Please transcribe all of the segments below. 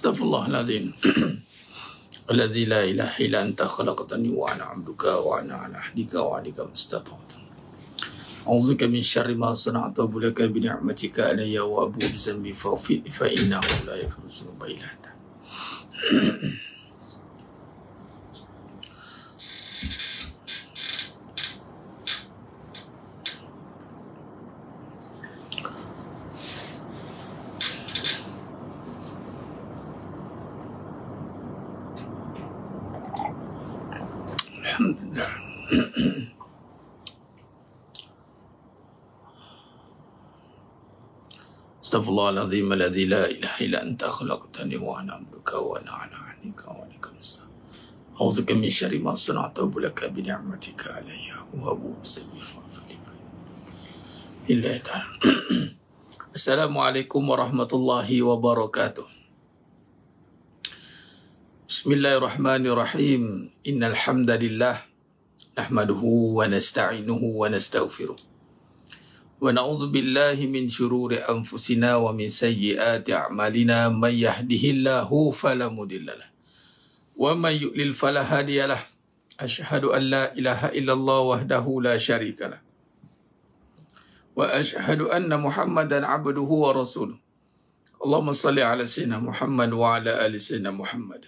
أستغفر الله العظيم الذي لا إله إلا أنت خلقتني وأنا عبدك وأنا على عهدك وعليك ما استطعت أعوذك من شر ما صنعت وبلك بنعمتك علي وابو بذنبي فاغفر فإنه لا يغفر الذنوب إلا أنت الله العظيم الذي لا إله إلا أنت خلقتني وأنا عبدك وأنا على عهدك وعليك المصطفى أعوذ بك من شر ما صنعت لك بنعمتك علي وأبو بسبب بالله تعالى السلام عليكم ورحمة الله وبركاته بسم الله الرحمن الرحيم إن الحمد لله نحمده ونستعينه ونستغفره ونعوذ بالله من شرور أنفسنا ومن سيئات أعمالنا من يهده الله فلا مضل له ومن يؤلل فلا هادي له أشهد أن لا إله إلا الله وحده لا شريك له وأشهد أن محمدا عبده ورسوله اللهم صل على سيدنا محمد وعلى آل سيدنا محمد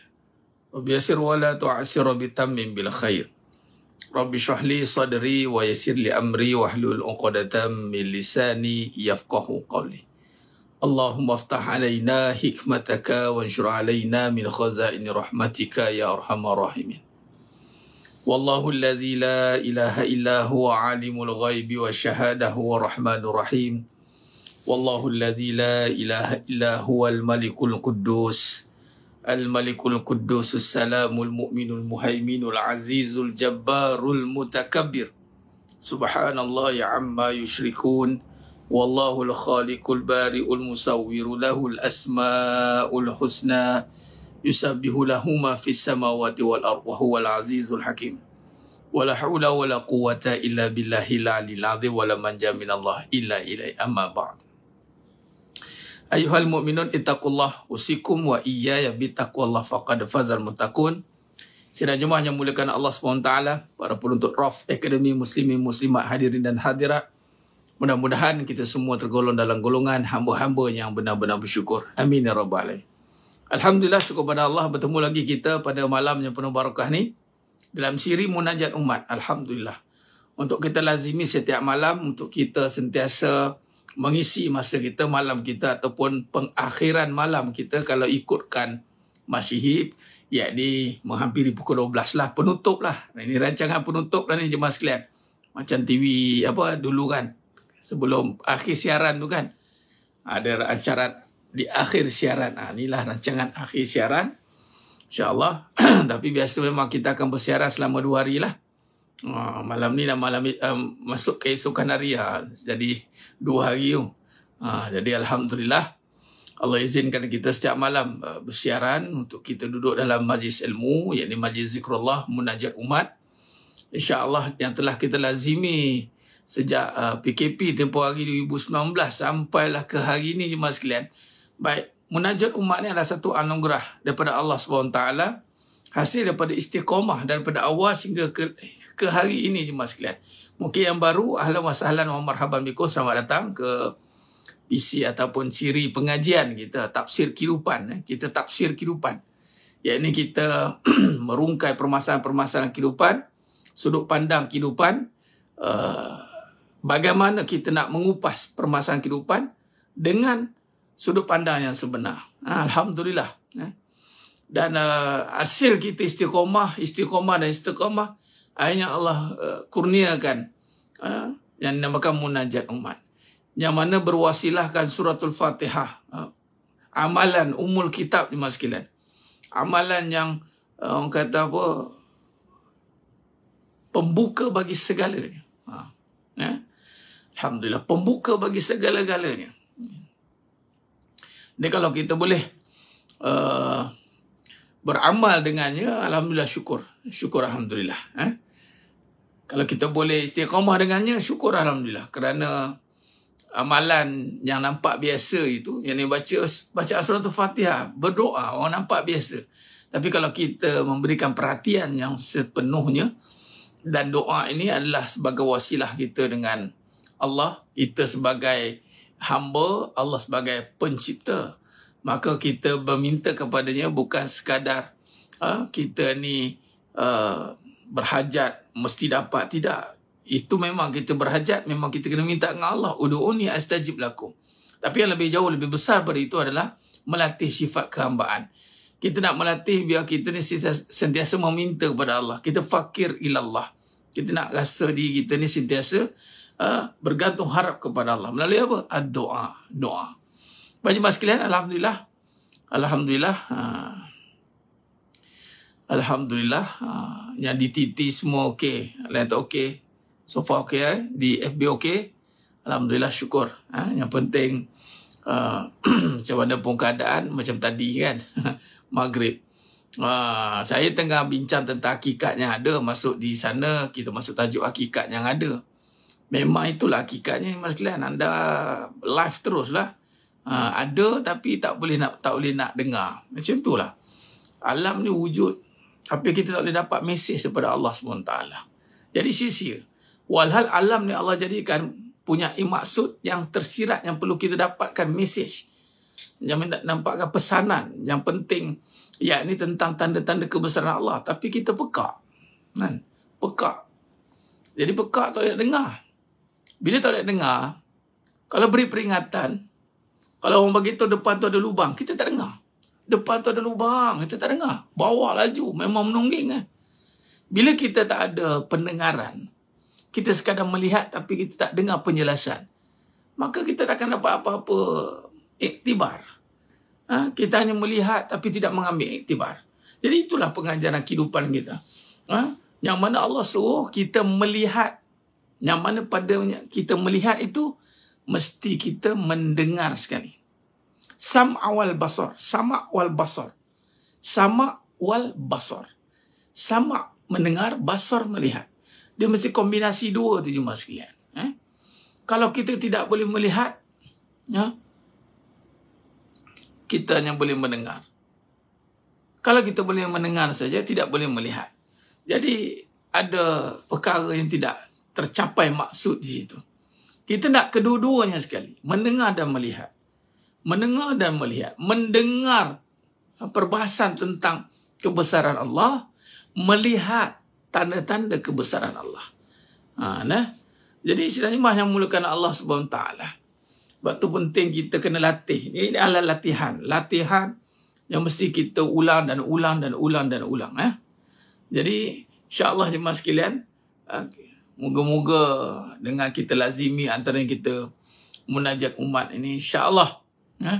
وبيسر ولا تعسر بتمم بالخير رب اشرح لي صدري ويسر لي أمري واحلل عقدة من لساني يفقه قولي اللهم افتح علينا حكمتك وانشر علينا من خزائن رحمتك يا أرحم الراحمين والله الذي لا إله إلا هو عالم الغيب والشهادة هو الرحمن الرحيم والله الذي لا إله إلا هو الملك القدوس Al-Malikul Quddusus Salamul Mu'minul Muhaiminul Azizul Jabbarul Mutakabbir Subhanallah ya amma yushrikun Wallahul Khalikul Bari'ul Musawwiru Lahul Asma'ul Husna Yusabihu lahuma fis samawati wal ardh wa huwal azizul hakim. Wala haula wala quwwata illa billahil aliyil azim wala manja min Allah illa ilai amma ba'd. Ayuhal mu'minun itakullah usikum wa iya ya bitakullah faqad fazal mutakun. Sinar jemaah yang mulakan Allah SWT, para penuntut RAF, Akademi Muslimin Muslimat hadirin dan hadirat. Mudah-mudahan kita semua tergolong dalam golongan hamba-hamba yang benar-benar bersyukur. Amin ya Rabbal Alayhi. Alhamdulillah syukur pada Allah bertemu lagi kita pada malam yang penuh barakah ni. Dalam siri Munajat Umat. Alhamdulillah. Untuk kita lazimi setiap malam untuk kita sentiasa mengisi masa kita malam kita ataupun pengakhiran malam kita kalau ikutkan Masihi yakni menghampiri pukul 12 lah penutup lah ini rancangan penutup dan lah ini jemaah sekalian macam TV apa dulu kan sebelum akhir siaran tu kan ada acara di akhir siaran ha, inilah rancangan akhir siaran insyaallah tapi biasa memang kita akan bersiaran selama 2 hari lah Oh, malam ni dan malam um, masuk ke esokan hari ya. Jadi dua hari tu. Ha, jadi Alhamdulillah Allah izinkan kita setiap malam uh, bersiaran untuk kita duduk dalam majlis ilmu iaitu majlis zikrullah munajat umat. Insya Allah yang telah kita lazimi sejak uh, PKP tempoh hari 2019 sampailah ke hari ini jemaah sekalian. Baik, munajat umat ni adalah satu anugerah daripada Allah SWT hasil daripada istiqomah daripada awal sehingga ke, ke hari ini jemaah sekalian. Mungkin yang baru, ahlan wa sahlan wa marhaban bikum. Selamat datang ke PC ataupun siri pengajian kita. Tafsir kehidupan. Eh. Kita tafsir kehidupan. Ia ini kita merungkai permasalahan-permasalahan kehidupan. Sudut pandang kehidupan. Uh, bagaimana kita nak mengupas permasalahan kehidupan dengan sudut pandang yang sebenar. Ah, Alhamdulillah. Eh. Dan uh, hasil kita istiqomah, istiqomah dan istiqomah akhirnya Allah eh, kurniakan eh, yang dinamakan munajat umat. Yang mana berwasilahkan suratul fatihah. Eh, amalan umul kitab di masjidat. Amalan yang orang kata apa, pembuka bagi segalanya. Ha, ya. Alhamdulillah, pembuka bagi segala-galanya. Ini kalau kita boleh uh, beramal dengannya alhamdulillah syukur syukur alhamdulillah eh kalau kita boleh istiqamah dengannya syukur alhamdulillah kerana amalan yang nampak biasa itu yang ni baca baca surah fatihah berdoa orang nampak biasa tapi kalau kita memberikan perhatian yang sepenuhnya dan doa ini adalah sebagai wasilah kita dengan Allah kita sebagai hamba Allah sebagai pencipta maka kita meminta kepadanya bukan sekadar uh, kita ni uh, berhajat mesti dapat tidak itu memang kita berhajat memang kita kena minta dengan Allah uduni astajib lakum tapi yang lebih jauh lebih besar pada itu adalah melatih sifat kehambaan kita nak melatih biar kita ni sentiasa meminta kepada Allah kita fakir ilallah kita nak rasa diri kita ni sentiasa uh, bergantung harap kepada Allah melalui apa doa doa Majlis sekalian, Alhamdulillah. Alhamdulillah. Ha. Alhamdulillah. Ha. Yang di TT semua okey. Lain tak okey. So far okey. Eh. Di FB okey. Alhamdulillah syukur. Ha. Yang penting, uh, macam mana pun keadaan, macam tadi kan. Maghrib. Uh, saya tengah bincang tentang hakikat yang ada Masuk di sana Kita masuk tajuk hakikat yang ada Memang itulah hakikatnya Mas Glenn Anda live teruslah. lah Ha, ada tapi tak boleh nak tak boleh nak dengar. Macam itulah. Alam ni wujud tapi kita tak boleh dapat mesej daripada Allah SWT. Jadi sia-sia. Walhal alam ni Allah jadikan punya maksud yang tersirat yang perlu kita dapatkan mesej. Yang nampakkan pesanan yang penting yakni tentang tanda-tanda kebesaran Allah. Tapi kita pekak. Kan? Pekak. Jadi pekak tak boleh dengar. Bila tak boleh dengar, kalau beri peringatan, kalau orang bagi tahu depan tu ada lubang, kita tak dengar. Depan tu ada lubang, kita tak dengar. Bawa laju, memang menungging eh. Bila kita tak ada pendengaran, kita sekadar melihat tapi kita tak dengar penjelasan, maka kita tak akan dapat apa-apa iktibar. Ha? Kita hanya melihat tapi tidak mengambil iktibar. Jadi itulah pengajaran kehidupan kita. Ha? Yang mana Allah suruh kita melihat, yang mana pada kita melihat itu, mesti kita mendengar sekali. Sam awal basar, sama wal basar. Sama wal basar. Sama mendengar, basar melihat. Dia mesti kombinasi dua tu cuma sekalian. Eh? Kalau kita tidak boleh melihat, ya, kita hanya boleh mendengar. Kalau kita boleh mendengar saja, tidak boleh melihat. Jadi, ada perkara yang tidak tercapai maksud di situ. Kita nak kedua-duanya sekali. Mendengar dan melihat. Mendengar dan melihat. Mendengar eh, perbahasan tentang kebesaran Allah. Melihat tanda-tanda kebesaran Allah. Ha, nah. Jadi istilahnya mah yang mulakan Allah SWT. Sebab tu penting kita kena latih. Ini adalah latihan. Latihan yang mesti kita ulang dan ulang dan ulang dan ulang. Eh. Jadi insyaAllah jemaah sekalian. Eh, Moga-moga dengan kita lazimi antara kita munajat umat ini insya-Allah. Eh,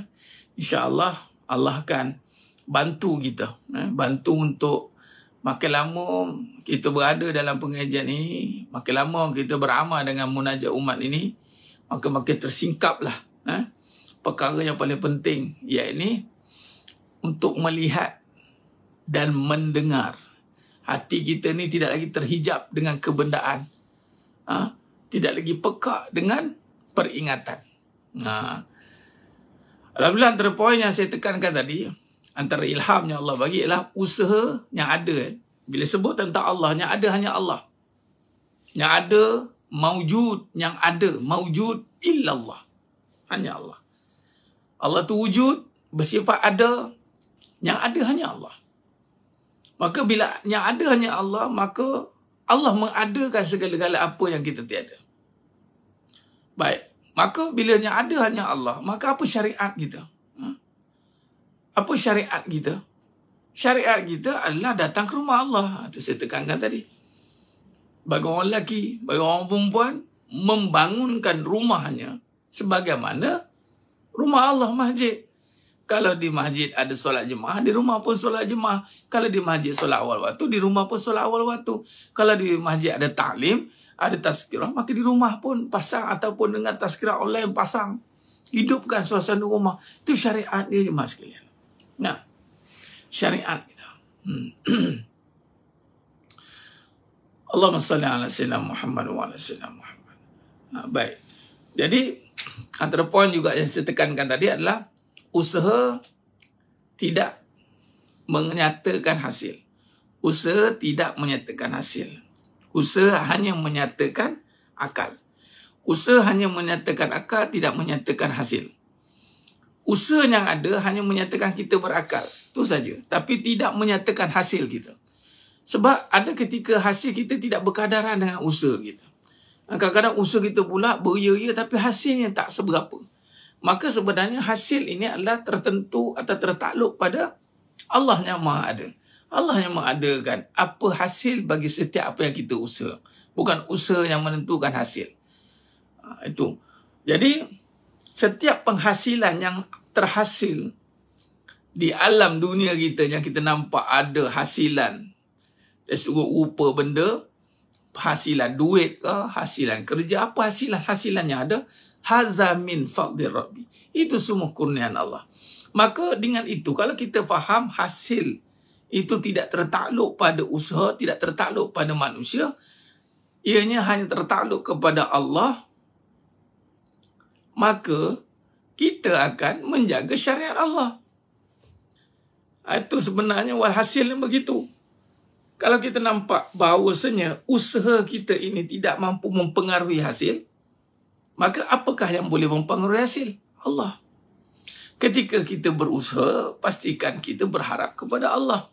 insya-Allah Allah akan bantu kita, eh, bantu untuk makin lama kita berada dalam pengajian ini, makin lama kita beramal dengan munajat umat ini, maka makin tersingkaplah eh, perkara yang paling penting iaitu untuk melihat dan mendengar. Hati kita ni tidak lagi terhijab dengan kebendaan ha, tidak lagi peka dengan peringatan. Ha. Alhamdulillah antara poin yang saya tekankan tadi, antara ilham yang Allah bagi ialah usaha yang ada. Kan? Bila sebut tentang Allah, yang ada hanya Allah. Yang ada, maujud, yang ada, maujud illallah. Hanya Allah. Allah tu wujud, bersifat ada, yang ada hanya Allah. Maka bila yang ada hanya Allah, maka Allah mengadakan segala-gala apa yang kita tiada. Baik. Maka bila yang ada hanya Allah, maka apa syariat kita? Hmm? Apa syariat kita? Syariat kita adalah datang ke rumah Allah. Itu ha, saya tekankan tadi. Bagi orang lelaki, bagi orang perempuan, membangunkan rumahnya sebagaimana rumah Allah masjid. Kalau di masjid ada solat jemaah, di rumah pun solat jemaah. Kalau di masjid solat awal waktu, di rumah pun solat awal waktu. Kalau di masjid ada talim ada tazkirah, maka di rumah pun pasang ataupun dengan tazkirah online pasang. Hidupkan suasana rumah. Itu syariat dia jemaah sekalian. Nah, syariat kita. Hmm. Allahumma salli ala sayyidina Muhammad wa ala sayyidina Muhammad. Nah, baik. Jadi antara poin juga yang saya tekankan tadi adalah usaha tidak menyatakan hasil. Usaha tidak menyatakan hasil. Usaha hanya menyatakan akal. Usaha hanya menyatakan akal, tidak menyatakan hasil. Usaha yang ada hanya menyatakan kita berakal. Itu saja. Tapi tidak menyatakan hasil kita. Sebab ada ketika hasil kita tidak berkadaran dengan usaha kita. Kadang-kadang usaha kita pula beria-ia tapi hasilnya tak seberapa maka sebenarnya hasil ini adalah tertentu atau tertakluk pada Allah yang maha ada. Allah yang mengadakan apa hasil bagi setiap apa yang kita usaha. Bukan usaha yang menentukan hasil. Ha, itu. Jadi, setiap penghasilan yang terhasil di alam dunia kita yang kita nampak ada hasilan dari segi rupa benda, hasilan duit ke, hasilan kerja, apa hasilan-hasilan yang ada, Haza min fadlir rabbi. Itu semua kurnian Allah. Maka dengan itu, kalau kita faham hasil itu tidak tertakluk pada usaha, tidak tertakluk pada manusia. Ianya hanya tertakluk kepada Allah. Maka, kita akan menjaga syariat Allah. Itu sebenarnya walhasilnya begitu. Kalau kita nampak bahawasanya usaha kita ini tidak mampu mempengaruhi hasil, Maka apakah yang boleh mempengaruhi hasil? Allah. Ketika kita berusaha, pastikan kita berharap kepada Allah.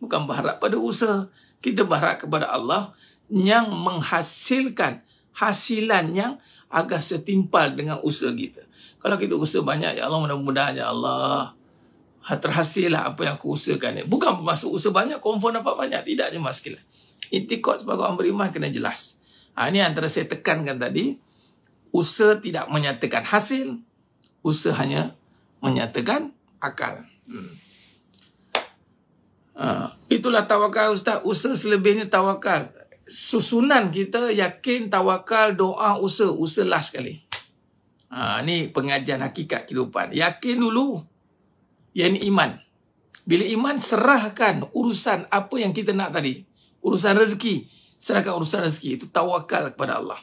Bukan berharap pada usaha. Kita berharap kepada Allah yang menghasilkan hasilan yang agak setimpal dengan usaha kita. Kalau kita usaha banyak, ya Allah mudah-mudahan, ya Allah terhasillah apa yang aku usahakan Bukan masuk usaha banyak, confirm dapat banyak. Tidak je masalah. Intikot sebagai orang beriman kena jelas. Ha, ini antara saya tekankan tadi usaha tidak menyatakan hasil, usaha hanya menyatakan akal. Hmm. Uh, itulah tawakal Ustaz, usaha selebihnya tawakal. Susunan kita yakin, tawakal, doa, usaha. Usaha last sekali. Ha, ni pengajian hakikat kehidupan. Yakin dulu. Yang ni iman. Bila iman, serahkan urusan apa yang kita nak tadi. Urusan rezeki. Serahkan urusan rezeki. Itu tawakal kepada Allah.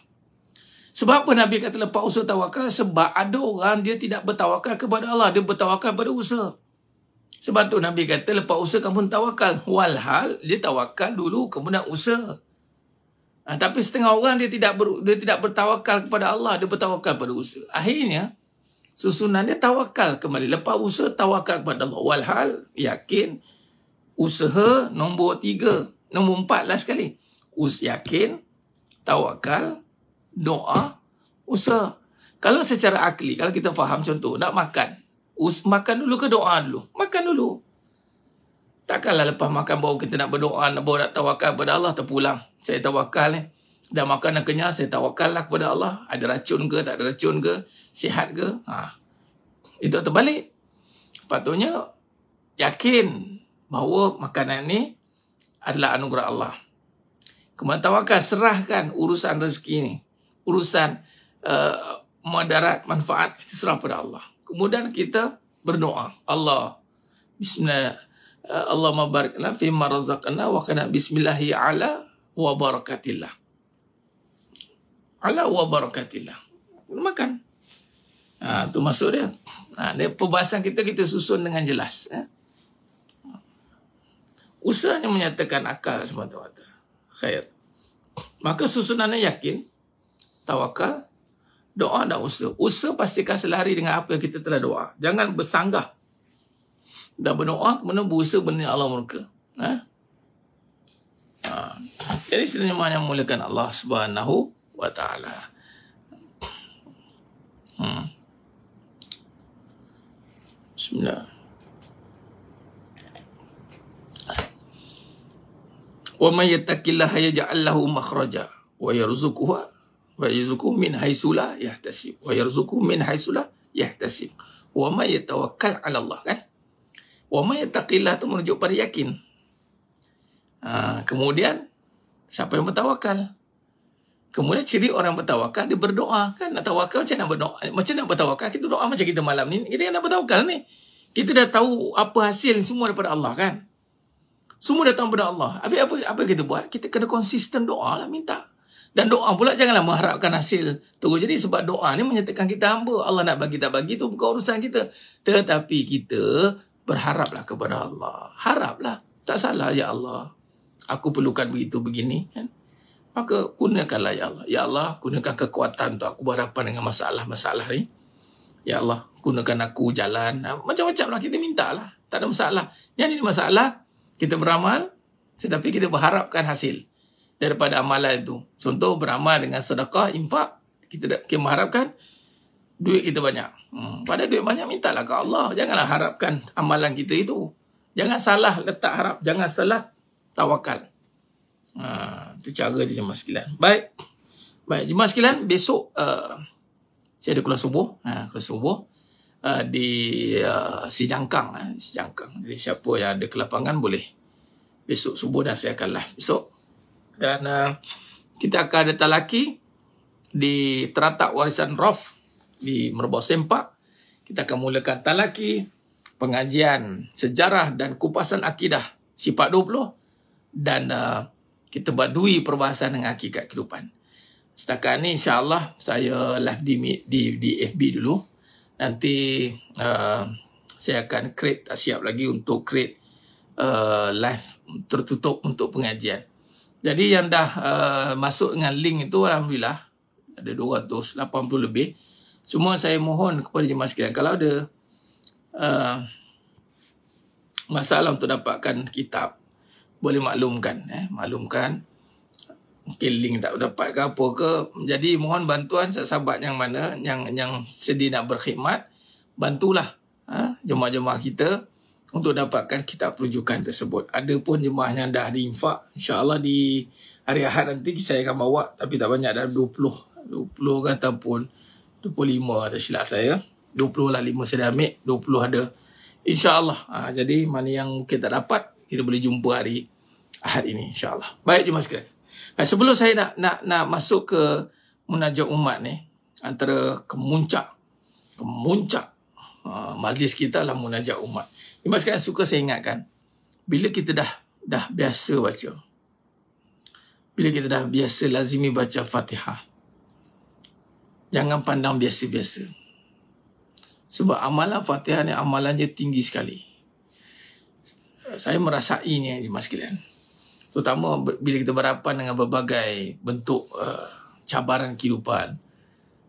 Sebab apa Nabi kata lepas usaha tawakal? Sebab ada orang dia tidak bertawakal kepada Allah. Dia bertawakal kepada usaha. Sebab tu Nabi kata lepas usaha kamu tawakal. Walhal dia tawakal dulu kemudian usaha. Ha, tapi setengah orang dia tidak ber, dia tidak bertawakal kepada Allah. Dia bertawakal kepada usaha. Akhirnya susunannya tawakal kembali. Lepas usaha tawakal kepada Allah. Walhal yakin usaha nombor tiga. Nombor empat lah sekali. Us yakin tawakal doa, usah. Kalau secara akli, kalau kita faham contoh, nak makan. Us, makan dulu ke doa dulu? Makan dulu. Takkanlah lepas makan baru kita nak berdoa, baru nak tawakal kepada Allah, terpulang. Saya tawakal ni. Eh. Dah makan nak kenyal, saya tawakal lah kepada Allah. Ada racun ke, tak ada racun ke, sihat ke. Ha. Itu terbalik. Patutnya, yakin bahawa makanan ni adalah anugerah Allah. Kemudian tawakal, serahkan urusan rezeki ni urusan uh, madarat, manfaat, kita serah pada Allah. Kemudian kita berdoa. Allah, Bismillah, uh, Allah fi ma razaqna wa kana bismillahi ala wa barakatillah. Ala wa barakatillah. Makan. Ha, itu maksud dia. Ha, ini perbahasan kita, kita susun dengan jelas. Ya. Usahanya menyatakan akal semata-mata. Khair. Maka susunannya yakin, tawakal, doa dan usaha. Usaha pastikan selari dengan apa yang kita telah doa. Jangan bersanggah. Dan berdoa kemudian berusaha benda Allah murka. Ha? ha. Jadi sebenarnya mana yang mulakan Allah subhanahu wa ta'ala. Hmm. Bismillah. Wa may yattaqillaha yaj'al lahu makhraja wa yarzuquhu wa yarzuqu min haitsu la yahtasib wa yarzuqu min haitsu la yahtasib wa may yatawakkal 'ala Allah kan wa may yattaqillah tu merujuk pada yakin ha, kemudian siapa yang bertawakal Kemudian ciri orang bertawakal dia berdoa kan nak tawakal macam nak berdoa macam nak bertawakal kita doa macam kita malam ni kita nak bertawakal ni kita dah tahu apa hasil semua daripada Allah kan semua datang daripada Allah Habis apa apa kita buat kita kena konsisten doa lah minta dan doa pula janganlah mengharapkan hasil tunggu. Jadi sebab doa ni menyatakan kita hamba. Allah nak bagi tak bagi tu bukan urusan kita. Tetapi kita berharaplah kepada Allah. Haraplah. Tak salah ya Allah. Aku perlukan begitu begini. Kan? Maka gunakanlah ya Allah. Ya Allah gunakan kekuatan tu. aku berhadapan dengan masalah-masalah ni. Ya Allah gunakan aku jalan. Ha, macam-macam lah kita minta lah. Tak ada masalah. Yang ini masalah. Kita beramal tetapi kita berharapkan hasil daripada amalan itu. Contoh beramal dengan sedekah, infak, kita kita mengharapkan duit kita banyak. Hmm, pada duit banyak mintalah ke Allah. Janganlah harapkan amalan kita itu. Jangan salah letak harap, jangan salah tawakal. Ha, itu cara dia jemaah sekalian. Baik. Baik, jemaah sekalian, besok uh, saya ada kelas subuh, ha, kelas subuh uh, di uh, Si Jangkang, uh, eh, Si Jangkang. Jadi siapa yang ada ke boleh besok subuh dah saya akan live. Besok dan uh, kita akan datang lagi di teratak warisan Rof di Merbau Sempak. Kita akan mulakan talaki pengajian sejarah dan kupasan akidah sifat 20 dan uh, kita badui perbahasan dengan hakikat kehidupan. Setakat ini insyaAllah saya live di, di, di FB dulu. Nanti uh, saya akan create, tak siap lagi untuk create uh, live tertutup untuk pengajian. Jadi yang dah uh, masuk dengan link itu Alhamdulillah ada 280 lebih. Semua saya mohon kepada jemaah sekalian kalau ada uh, masalah untuk dapatkan kitab boleh maklumkan eh maklumkan mungkin link tak dapat ke apa ke jadi mohon bantuan sahabat yang mana yang yang sedih nak berkhidmat bantulah ha? jemaah-jemaah kita untuk dapatkan kitab perujukan tersebut. Ada pun jemaah yang dah diinfak. InsyaAllah di hari Ahad nanti saya akan bawa tapi tak banyak dah 20. 20 ataupun 25 tak silap saya. 20 lah 5 saya dah ambil. 20 ada. InsyaAllah. Ha, jadi mana yang kita dapat kita boleh jumpa hari Ahad ini insyaAllah. Baik jumpa sekali. Nah, sebelum saya nak, nak nak masuk ke munajat umat ni antara kemuncak kemuncak uh, majlis kita lah munajat umat. Imam sekarang suka saya ingatkan. Bila kita dah dah biasa baca. Bila kita dah biasa lazimi baca Fatihah. Jangan pandang biasa-biasa. Sebab amalan Fatihah ni amalannya tinggi sekali. Saya merasainya di masjidan. Terutama bila kita berhadapan dengan berbagai bentuk uh, cabaran kehidupan.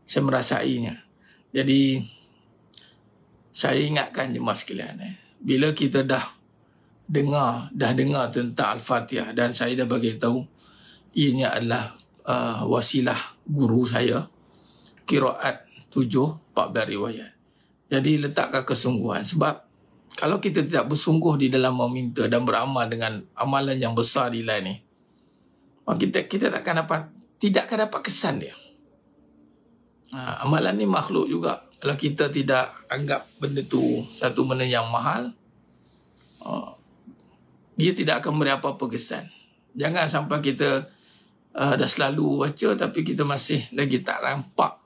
Saya merasainya. Jadi saya ingatkan jemaah sekalian eh bila kita dah dengar dah dengar tentang al-Fatihah dan saya dah bagi tahu ianya adalah uh, wasilah guru saya qiraat 7 14 riwayat. Jadi letakkan kesungguhan sebab kalau kita tidak bersungguh di dalam meminta dan beramal dengan amalan yang besar di lain ni kita kita takkan dapat tidak akan dapat kesan dia. Ha, amalan ni makhluk juga kalau kita tidak anggap benda tu satu benda yang mahal, uh, dia tidak akan beri apa-apa kesan. Jangan sampai kita uh, dah selalu baca tapi kita masih lagi tak rampak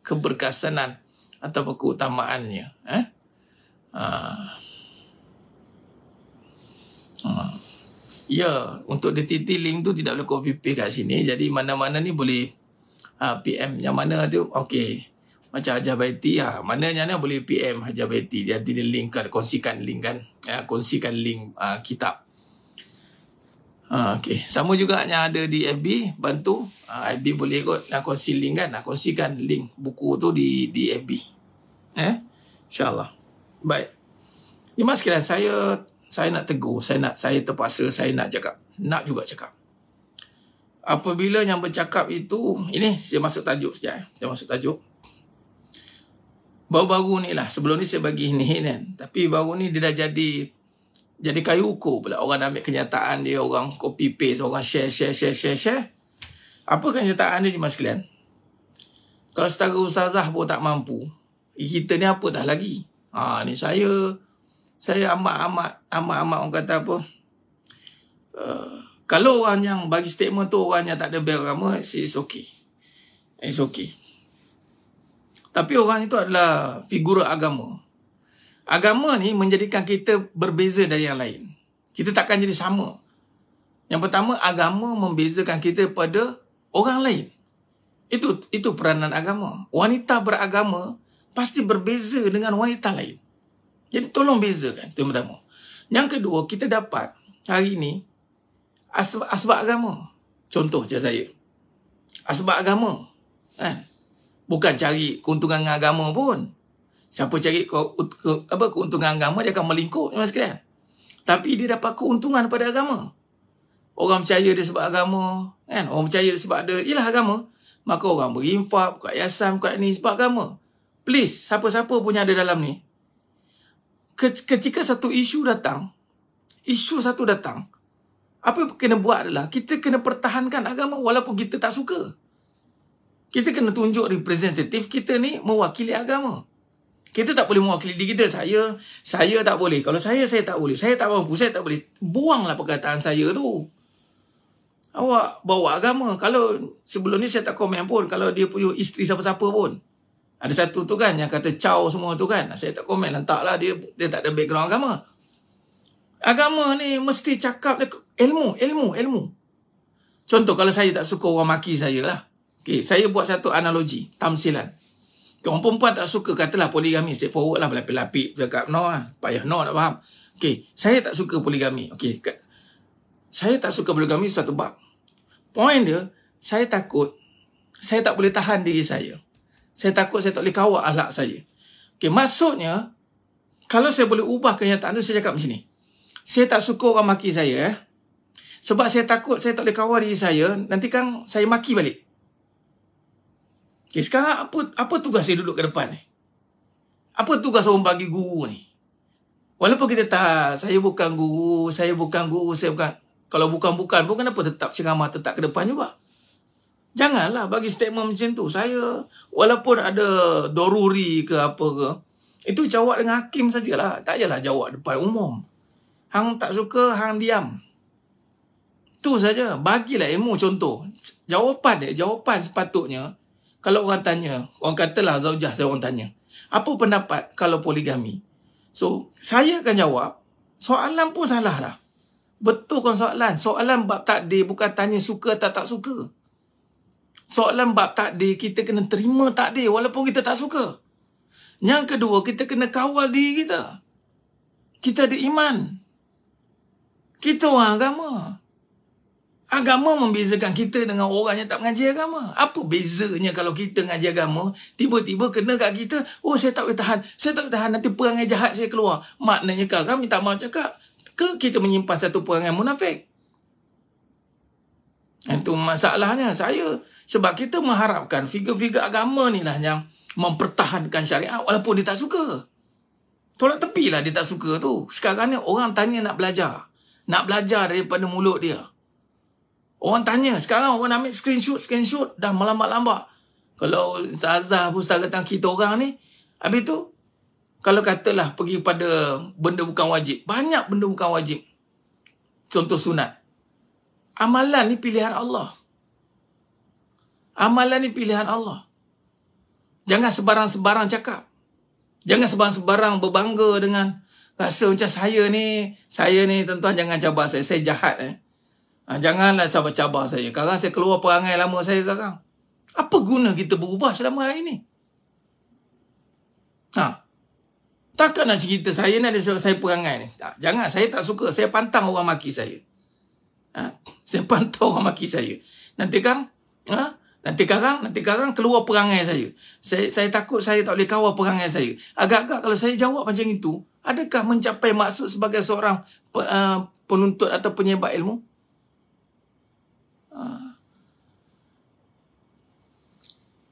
keberkasanan atau keutamaannya. Eh? Uh, uh. Ya, untuk DTT link tu tidak boleh copy paste kat sini. Jadi mana-mana ni boleh uh, ah, PM yang mana tu, okey macam Hajah Baiti ha, mana ni boleh PM Hajah Baiti dia nanti dia link kan kongsikan link kan ya, kongsikan link ha, kitab ha, okay. sama juga yang ada di FB bantu ha, FB boleh kot nak kongsi link kan nak kongsikan link buku tu di di FB eh insyaAllah baik Ini Ya, kira saya saya nak tegur, saya nak saya terpaksa, saya nak cakap. Nak juga cakap. Apabila yang bercakap itu, ini saya masuk tajuk sekejap. Eh. Saya masuk tajuk. Baru-baru ni lah. Sebelum ni saya bagi ini kan. Tapi baru ni dia dah jadi jadi kayu ukur pula. Orang ambil kenyataan dia, orang copy paste, orang share, share, share, share, share. Apa kenyataan dia cuma sekalian? Kalau setara usazah pun tak mampu, kita ni apa dah lagi? Ha, ni saya, saya amat-amat, amat-amat orang kata apa. Uh, kalau orang yang bagi statement tu, orang yang tak ada beragama, it's okay. It's okay. Tapi orang itu adalah figura agama. Agama ni menjadikan kita berbeza dari yang lain. Kita takkan jadi sama. Yang pertama, agama membezakan kita pada orang lain. Itu itu peranan agama. Wanita beragama pasti berbeza dengan wanita lain. Jadi tolong bezakan, itu yang pertama. Yang kedua, kita dapat hari ini asbab, asbab agama. Contoh je saya. Asbab agama. Eh? bukan cari keuntungan dengan agama pun. Siapa cari ke, ke, apa keuntungan agama dia akan melingkup memang sekalian. Tapi dia dapat keuntungan pada agama. Orang percaya dia sebab agama, kan? Orang percaya dia sebab dia ialah agama. Maka orang berinfak, buka yayasan, buka ni sebab agama. Please, siapa-siapa punya ada dalam ni. Ketika satu isu datang, isu satu datang, apa yang kena buat adalah kita kena pertahankan agama walaupun kita tak suka. Kita kena tunjuk representatif kita ni mewakili agama. Kita tak boleh mewakili diri kita. Saya, saya tak boleh. Kalau saya, saya tak boleh. Saya tak mampu, saya tak boleh. Buanglah perkataan saya tu. Awak bawa agama. Kalau sebelum ni saya tak komen pun. Kalau dia punya isteri siapa-siapa pun. Ada satu tu kan yang kata caw semua tu kan. Saya tak komen. Lah. Entahlah dia, dia tak ada background agama. Agama ni mesti cakap ilmu, ilmu, ilmu. Contoh kalau saya tak suka orang maki saya lah. Okay, saya buat satu analogi, tamsilan. Okay, orang perempuan tak suka katalah poligami. Straight forward lah, berlapik-lapik. Cakap no lah. Payah no, tak faham. Okay, saya tak suka poligami. Okay, ke, saya tak suka poligami satu bab. Point dia, saya takut saya tak boleh tahan diri saya. Saya takut saya tak boleh kawal ahlak saya. Okay, maksudnya, kalau saya boleh ubah kenyataan tu, saya cakap macam ni. Saya tak suka orang maki saya. Eh? Sebab saya takut saya tak boleh kawal diri saya, nanti kan saya maki balik. Okay, sekarang apa apa tugas saya duduk ke depan ni? Apa tugas orang bagi guru ni? Walaupun kita tahu, saya bukan guru, saya bukan guru, saya bukan. Kalau bukan-bukan pun kenapa tetap ceramah tetap ke depan juga? Janganlah bagi statement macam tu. Saya, walaupun ada doruri ke apa ke, itu jawab dengan hakim sajalah. Tak payahlah jawab depan umum. Hang tak suka, hang diam. Tu saja. Bagilah ilmu contoh. Jawapan dia, jawapan sepatutnya, kalau orang tanya, orang katalah Zawjah saya orang tanya, apa pendapat kalau poligami? So, saya akan jawab, soalan pun salah lah. kan soalan. Soalan bab takdir bukan tanya suka atau tak suka. Soalan bab takdir, kita kena terima takdir walaupun kita tak suka. Yang kedua, kita kena kawal diri kita. Kita ada iman. Kita orang agama. Agama membezakan kita dengan orang yang tak mengaji agama. Apa bezanya kalau kita mengaji agama, tiba-tiba kena kat kita, oh saya tak boleh tahan, saya tak boleh tahan, nanti perangai jahat saya keluar. Maknanya sekarang minta maaf cakap, ke kita menyimpan satu perangai munafik? Itu masalahnya saya. Sebab kita mengharapkan figur-figur agama ni lah yang mempertahankan syariah walaupun dia tak suka. Tolak tepilah dia tak suka tu. Sekarang ni orang tanya nak belajar. Nak belajar daripada mulut dia. Orang tanya. Sekarang orang ambil screenshot, screenshot. Dah melambat-lambat. Kalau Zazah pun setara tentang kita orang ni. Habis tu, kalau katalah pergi pada benda bukan wajib. Banyak benda bukan wajib. Contoh sunat. Amalan ni pilihan Allah. Amalan ni pilihan Allah. Jangan sebarang-sebarang cakap. Jangan sebarang-sebarang berbangga dengan rasa macam saya ni. Saya ni tuan jangan cabar saya. Saya jahat eh. Ha, janganlah sahabat cabar saya. Sekarang saya keluar perangai lama saya sekarang. Apa guna kita berubah selama hari ini? Ha. Takkan nak cerita saya ni ada saya perangai ni. Tak, jangan. Saya tak suka. Saya pantang orang maki saya. Ha? Saya pantau orang maki saya. Nanti kan? Ha? Nanti sekarang, nanti sekarang keluar perangai saya. saya. Saya takut saya tak boleh kawal perangai saya. Agak-agak kalau saya jawab macam itu, adakah mencapai maksud sebagai seorang uh, penuntut atau penyebab ilmu?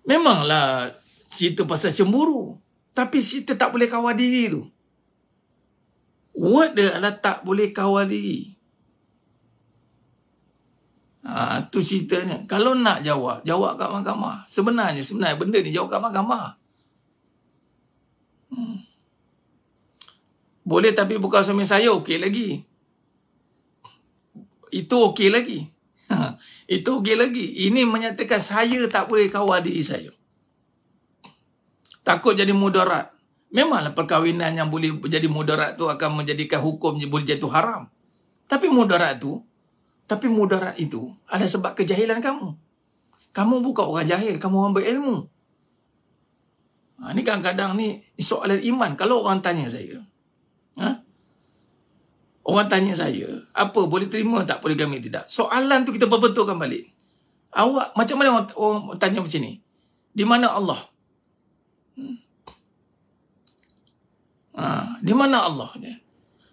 Memanglah cerita pasal cemburu. Tapi cerita tak boleh kawal diri tu. Word dia adalah tak boleh kawal diri. Ha, tu ceritanya. Kalau nak jawab, jawab kat mahkamah. Sebenarnya, sebenarnya benda ni jawab kat mahkamah. Hmm. Boleh tapi bukan suami saya, okey lagi. Itu okey lagi. Ha. Itu okey lagi. Ini menyatakan saya tak boleh kawal diri saya. Takut jadi mudarat. Memanglah perkahwinan yang boleh jadi mudarat tu akan menjadikan hukum boleh jatuh haram. Tapi mudarat tu, tapi mudarat itu ada sebab kejahilan kamu. Kamu bukan orang jahil, kamu orang berilmu. Ha, ini kadang-kadang ni soalan iman. Kalau orang tanya saya, ha? Orang tanya saya, apa boleh terima tak poligami tidak? Soalan tu kita perbetulkan balik. Awak macam mana orang, orang tanya macam ni? Di mana Allah? Hmm. Ha, di mana Allah?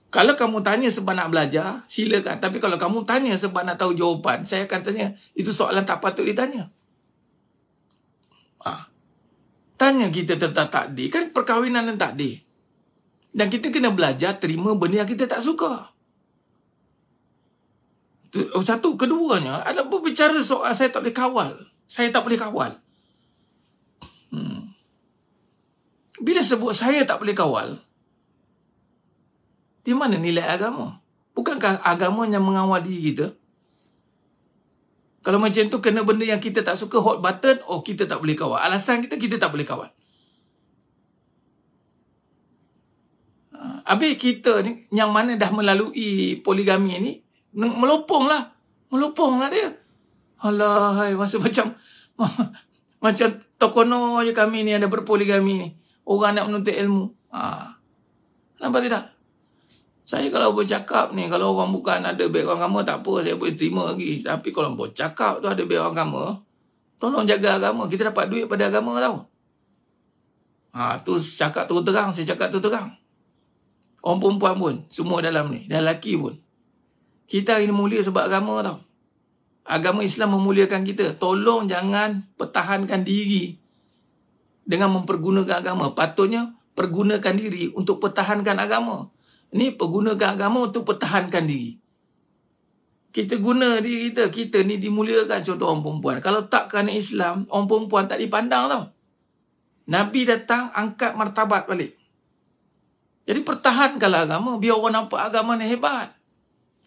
Kalau kamu tanya sebab nak belajar, silakan. Tapi kalau kamu tanya sebab nak tahu jawapan, saya akan tanya, itu soalan tak patut ditanya. Ha. Tanya kita tentang takdir. Kan perkahwinan dan takdir. Dan kita kena belajar terima benda yang kita tak suka. Oh, satu, keduanya ada berbicara soal saya tak boleh kawal. Saya tak boleh kawal. Hmm. Bila sebut saya tak boleh kawal, di mana nilai agama? Bukankah agama yang mengawal diri kita? Kalau macam tu kena benda yang kita tak suka, hot button, oh kita tak boleh kawal. Alasan kita, kita tak boleh kawal. Habis kita ni yang mana dah melalui poligami ni melopong lah. Melopong lah dia. Alah, hai, masa macam macam tokono je kami ni ada berpoligami ni. Orang nak menuntut ilmu. Ah. Nampak tidak? Saya kalau boleh cakap ni, kalau orang bukan ada background agama, tak apa, saya boleh terima lagi. Tapi kalau boleh cakap tu ada background agama, tolong jaga agama. Kita dapat duit pada agama tau. Ha, tu cakap tu terang, saya cakap tu terang. Orang perempuan pun. Semua dalam ni. Dan lelaki pun. Kita ini mulia sebab agama tau. Agama Islam memuliakan kita. Tolong jangan pertahankan diri dengan mempergunakan agama. Patutnya pergunakan diri untuk pertahankan agama. Ni pergunakan agama untuk pertahankan diri. Kita guna diri kita. Kita ni dimuliakan contoh orang perempuan. Kalau tak kerana Islam, orang perempuan tak dipandang tau. Nabi datang angkat martabat balik. Jadi pertahankanlah agama. Biar orang nampak agama ni hebat.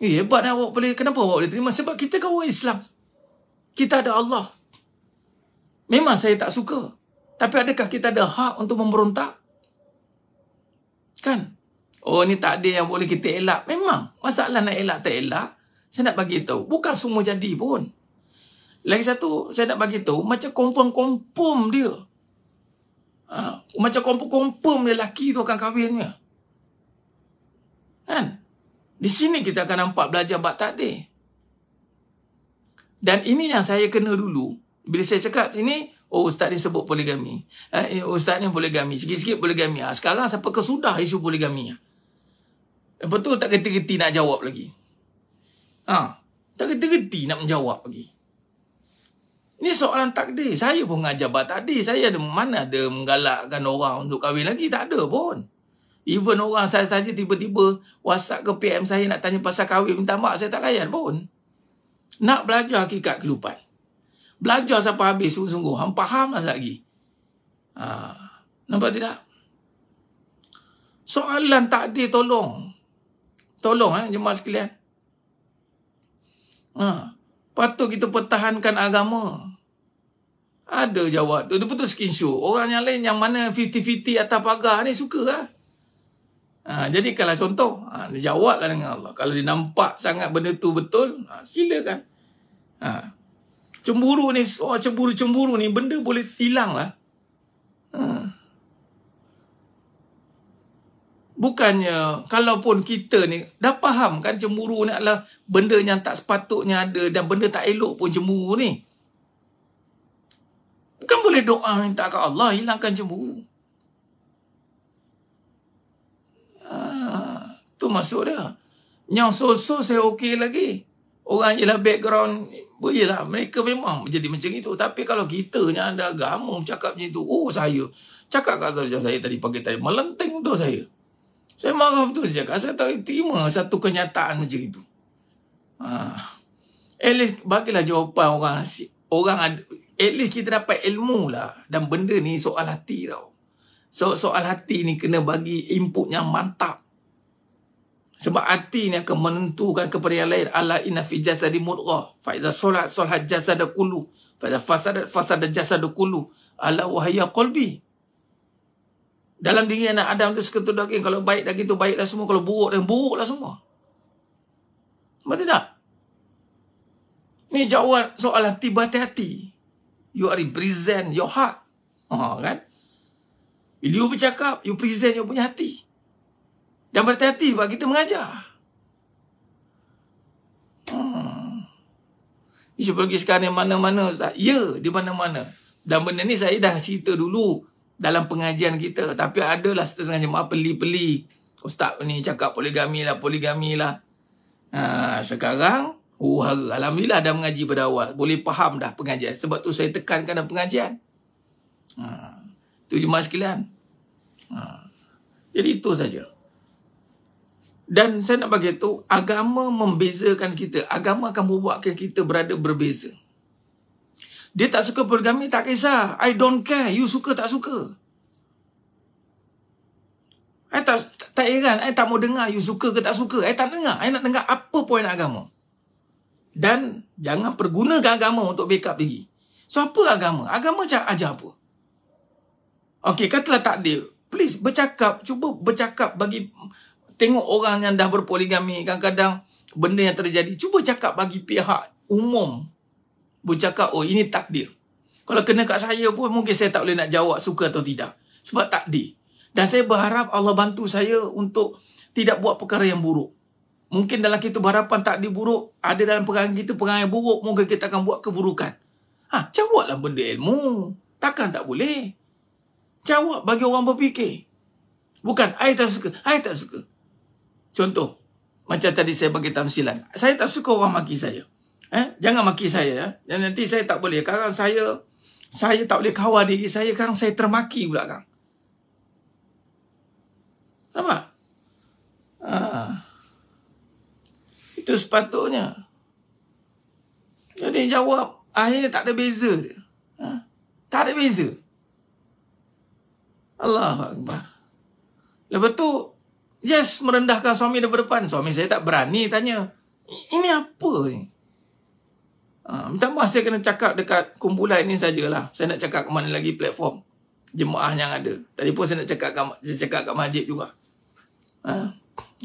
Eh, hebat ni awak boleh. Kenapa awak boleh terima? Sebab kita kan orang Islam. Kita ada Allah. Memang saya tak suka. Tapi adakah kita ada hak untuk memberontak? Kan? Oh ni tak ada yang boleh kita elak. Memang. Masalah nak elak tak elak. Saya nak bagi tahu. Bukan semua jadi pun. Lagi satu, saya nak bagi tahu macam kompon kompon dia. Ha, macam kompon kompon dia lelaki tu akan kahwinnya. Kan? Di sini kita akan nampak belajar bab tadi. Dan ini yang saya kena dulu. Bila saya cakap ini, oh ustaz ni sebut poligami. Eh, eh ustaz ni poligami. Sikit-sikit poligami. Ha, sekarang siapa kesudah isu poligami? Lepas tu tak kerti-kerti nak jawab lagi. Ha, tak kerti-kerti nak menjawab lagi. Ini soalan takdir. Saya pun mengajar bab tadi. Saya ada mana ada menggalakkan orang untuk kahwin lagi. Tak ada pun. Even orang saya saja tiba-tiba WhatsApp ke PM saya nak tanya pasal kahwin minta mak saya tak layan pun. Nak belajar hakikat kehidupan. Belajar sampai habis sungguh-sungguh. Hang faham lah lagi. Ha, nampak tidak? Soalan takdir tolong. Tolong eh jemaah sekalian. Ha, patut kita pertahankan agama. Ada jawab. Itu betul skin show. Orang yang lain yang mana 50-50 atas pagar ni suka lah. Ha, jadi kalau contoh, ha, dia jawablah dengan Allah. Kalau dia nampak sangat benda tu betul, ha, silakan. Ha. Cemburu ni, oh, cemburu-cemburu ni, benda boleh hilang lah. Ha. Bukannya, kalaupun kita ni, dah faham kan cemburu ni adalah benda yang tak sepatutnya ada dan benda tak elok pun cemburu ni. Bukan boleh doa minta ke Allah hilangkan cemburu. Tu masuk dia. Yang so-so saya okey lagi. Orang ialah background. Yelah, mereka memang jadi macam itu. Tapi kalau kita ni ada agama cakap macam itu. Oh saya. Cakap kata saya, saya tadi pagi tadi. Melenting tu saya. Saya marah betul saya cakap. Saya tak terima satu kenyataan macam itu. Ha. At least bagilah jawapan orang. Orang ada. At least kita dapat ilmu lah. Dan benda ni soal hati tau. So, soal hati ni kena bagi input yang mantap. Sebab hati ni akan menentukan kepada yang lain. Allah inna fi jasadi mudghah. Fa iza solat solat jasad kullu. Fa iza fasad fasad jasad kullu. Ala wahya qalbi. Dalam diri anak Adam tu seketul daging. Kalau baik daging tu baiklah semua. Kalau buruk dan buruklah semua. Mati tak? Ni jawab soalan tiba hati-hati. You are present your heart. Ha, kan? Bila you bercakap, you present you punya hati. Dan berhati-hati sebab kita mengajar. Hmm. Isu pergi sekarang di mana-mana Ustaz. Ya, di mana-mana. Dan benda ni saya dah cerita dulu dalam pengajian kita. Tapi adalah setengah jemaah peli-peli. Ustaz ni cakap poligami lah, poligami lah. Ha, sekarang, uh, Alhamdulillah dah mengaji pada awal. Boleh faham dah pengajian. Sebab tu saya tekankan dalam pengajian. Ha, tu jemaah sekalian. Ha. Jadi itu saja. Dan saya nak bagi tahu, agama membezakan kita. Agama akan membuatkan kita berada berbeza. Dia tak suka poligami, tak kisah. I don't care. You suka, tak suka. I tak, tak, tak heran. I tak mau dengar you suka ke tak suka. I tak dengar. I nak dengar apa poin agama. Dan jangan pergunakan agama untuk backup diri. So, apa agama? Agama macam ajar apa? Okay, katalah takdir. Please, bercakap. Cuba bercakap bagi tengok orang yang dah berpoligami kadang-kadang benda yang terjadi cuba cakap bagi pihak umum bercakap oh ini takdir kalau kena kat saya pun mungkin saya tak boleh nak jawab suka atau tidak sebab takdir dan saya berharap Allah bantu saya untuk tidak buat perkara yang buruk mungkin dalam kita berharapan takdir buruk ada dalam perkara kita perkara yang buruk mungkin kita akan buat keburukan ha, jawablah benda ilmu takkan tak boleh jawab bagi orang berfikir Bukan, saya tak suka. Saya tak suka. Contoh, macam tadi saya bagi tamsilan. Saya tak suka orang maki saya. Eh, jangan maki saya ya. Dan nanti saya tak boleh. Sekarang saya saya tak boleh kawal diri saya. Sekarang saya termaki pula kan. Sama? Ha. Ah. Itu sepatutnya. Jadi jawab akhirnya tak ada beza dia. Ha? Tak ada beza. Allahu Akbar. Lepas tu Yes, merendahkan suami di depan. Suami saya tak berani tanya. Ini apa ni? Ah, minta maaf saya kena cakap dekat kumpulan ini sajalah. Saya nak cakap ke mana lagi platform jemaah yang ada. Tadi pun saya nak cakap kat, saya cakap kat masjid juga. Ha?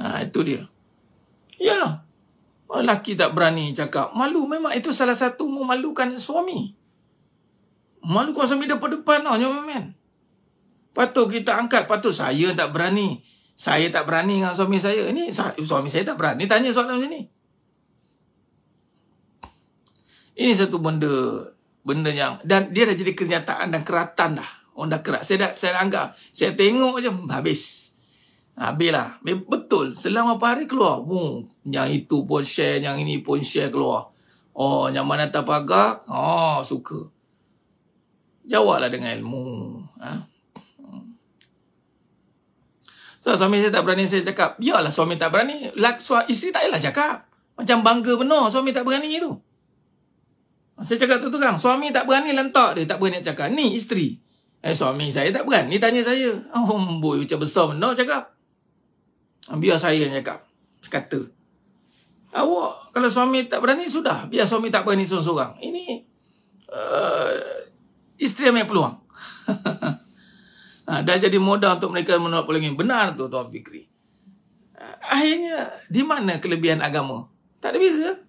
ha itu dia. Ya. Lelaki tak berani cakap. Malu memang itu salah satu memalukan suami. Malu kau suami depan-depan tau. Lah, patut kita angkat. Patut saya tak berani saya tak berani dengan suami saya ini, suami saya tak berani tanya soalan macam ni ini satu benda benda yang dan dia dah jadi kenyataan dan keratan dah orang dah kerat saya dah saya dah anggap saya tengok je habis Habislah. Betul. Selama beberapa hari keluar. Hmm. Yang itu pun share. Yang ini pun share keluar. Oh, yang mana tak pagak? Oh, suka. Jawablah dengan ilmu. Ha? So suami saya tak berani saya cakap, biarlah suami tak berani, lah, suami isteri tak payahlah cakap. Macam bangga benar suami tak berani itu. Saya cakap tu terang, suami tak berani lentak dia, tak berani cakap. Ni isteri. Eh suami saya tak berani tanya saya. Oh boy, macam besar benar cakap. Ah, biar saya yang cakap. Kata. Awak kalau suami tak berani sudah, biar suami tak berani seorang-seorang. Ini uh, isteri yang peluang. Ha, dah jadi modal untuk mereka menolak pelanggan. Benar tu Tuan Fikri. Ha, akhirnya, di mana kelebihan agama? Tak ada bisa.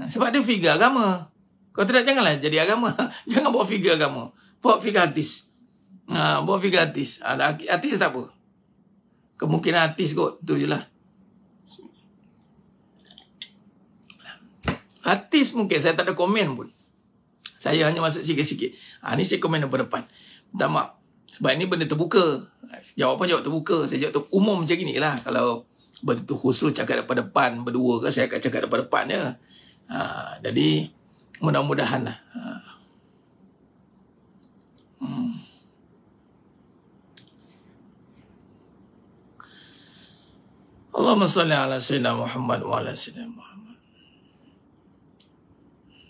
Ha, sebab dia figure agama. Kalau tidak, janganlah jadi agama. Jangan bawa figure agama. Bawa figure artis. Ha, bawa figure artis. Ada artis tak apa. Kemungkinan artis kot. Itu je lah. Artis mungkin. Saya tak ada komen pun. Saya hanya masuk sikit-sikit. Ha, ni saya komen depan-depan. Minta maaf. Sebab ini benda terbuka. Jawapan jawab terbuka. Saya jawab ter- umum macam inilah. Kalau benda tu khusus cakap depan depan berdua ke saya akan cakap depan depan ya. Ha, jadi mudah-mudahan lah. Ha. Hmm. Allahumma salli ala sayyidina Muhammad wa ala sayyidina Muhammad.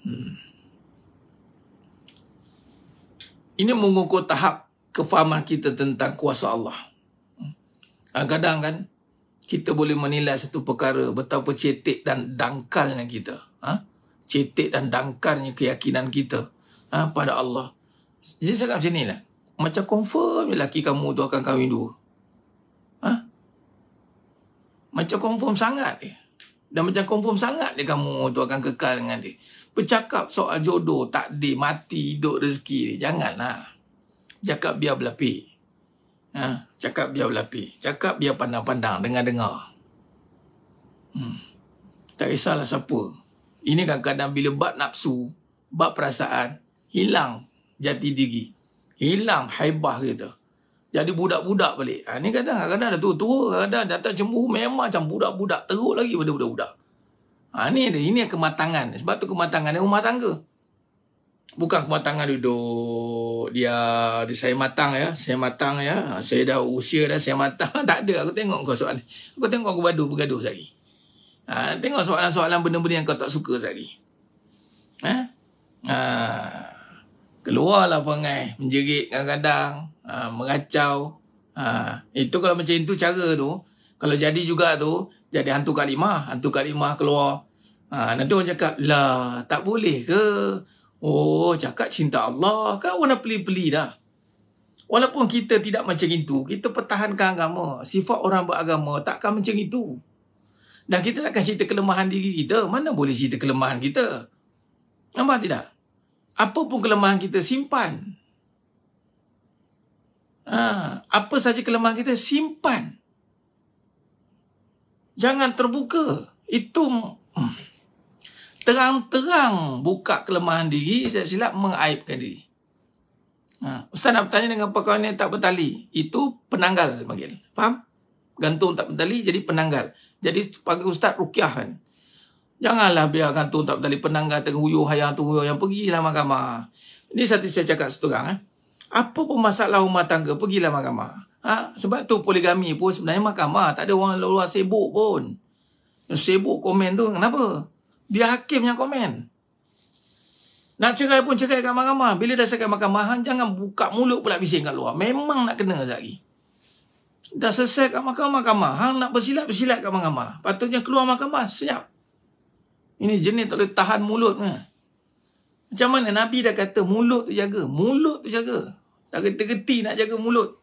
Hmm. Ini mengukur tahap kefahaman kita tentang kuasa Allah. Kadang-kadang ah, kan, kita boleh menilai satu perkara betapa cetek dan dangkalnya kita. Ha? Cetek dan dangkalnya keyakinan kita ha? pada Allah. Dia cakap macam inilah. Macam confirm je lelaki kamu tu akan kahwin dua. Ha? Macam confirm sangat dia. Dan macam confirm sangat dia kamu tu akan kekal dengan dia. Bercakap soal jodoh, takdir, mati, hidup, rezeki dia. Janganlah cakap biar berlapi. Ha, cakap biar berlapi. Cakap biar pandang-pandang, dengar-dengar. Hmm. Tak kisahlah siapa. Ini kadang-kadang bila bat nafsu, bat perasaan, hilang jati diri. Hilang haibah kita. Jadi budak-budak balik. Ha, ini kadang-kadang ada tua-tua, kadang-kadang datang cemburu memang macam budak-budak. Teruk lagi pada budak-budak. Ha, ini, ini kematangan. Sebab tu kematangan ni rumah tangga bukan kematangan duduk dia, dia saya matang ya saya matang ya saya dah usia dah saya matang tak ada aku tengok kau soalan aku tengok aku bergaduh bergaduh sehari ha, tengok soalan-soalan benda-benda yang kau tak suka sehari ha? ha keluarlah pengai menjerit kadang-kadang ha, mengacau ha, itu kalau macam itu cara tu kalau jadi juga tu jadi hantu kalimah hantu kalimah keluar ha, nanti orang cakap lah tak boleh ke Oh, cakap cinta Allah. Kau orang nak beli-beli dah. Walaupun kita tidak macam itu, kita pertahankan agama. Sifat orang beragama takkan macam itu. Dan kita takkan cerita kelemahan diri kita. Mana boleh cerita kelemahan kita? Nampak tidak? Apa pun kelemahan kita, simpan. Ha, apa saja kelemahan kita, simpan. Jangan terbuka. Itu... Hmm terang-terang buka kelemahan diri, saya silap mengaibkan diri. Ha. Ustaz nak bertanya dengan perkawinan yang tak bertali. Itu penanggal panggil. Faham? Gantung tak bertali jadi penanggal. Jadi panggil Ustaz rukiah kan. Janganlah biar gantung tak bertali penanggal tengah huyuh hayang tu huyuh yang pergilah mahkamah. Ini satu saya cakap seterang. Eh. Apa pun masalah rumah tangga, pergilah mahkamah. Ha? Sebab tu poligami pun sebenarnya mahkamah. Tak ada orang luar, -luar sibuk pun. Yang sibuk komen tu kenapa? dia hakim yang komen. Nak cerai pun cerai kat mahkamah. Bila dah selesai mahkamah, jangan buka mulut pula bising kat luar. Memang nak kena Zaki. Dah selesai kat mahkamah-mahkamah. Hang nak bersilat-bersilat kat mahkamah. Patutnya keluar mahkamah, senyap. Ini jenis tak boleh tahan mulut ke. Macam mana Nabi dah kata mulut tu jaga. Mulut tu jaga. Tak kerti-kerti nak jaga mulut.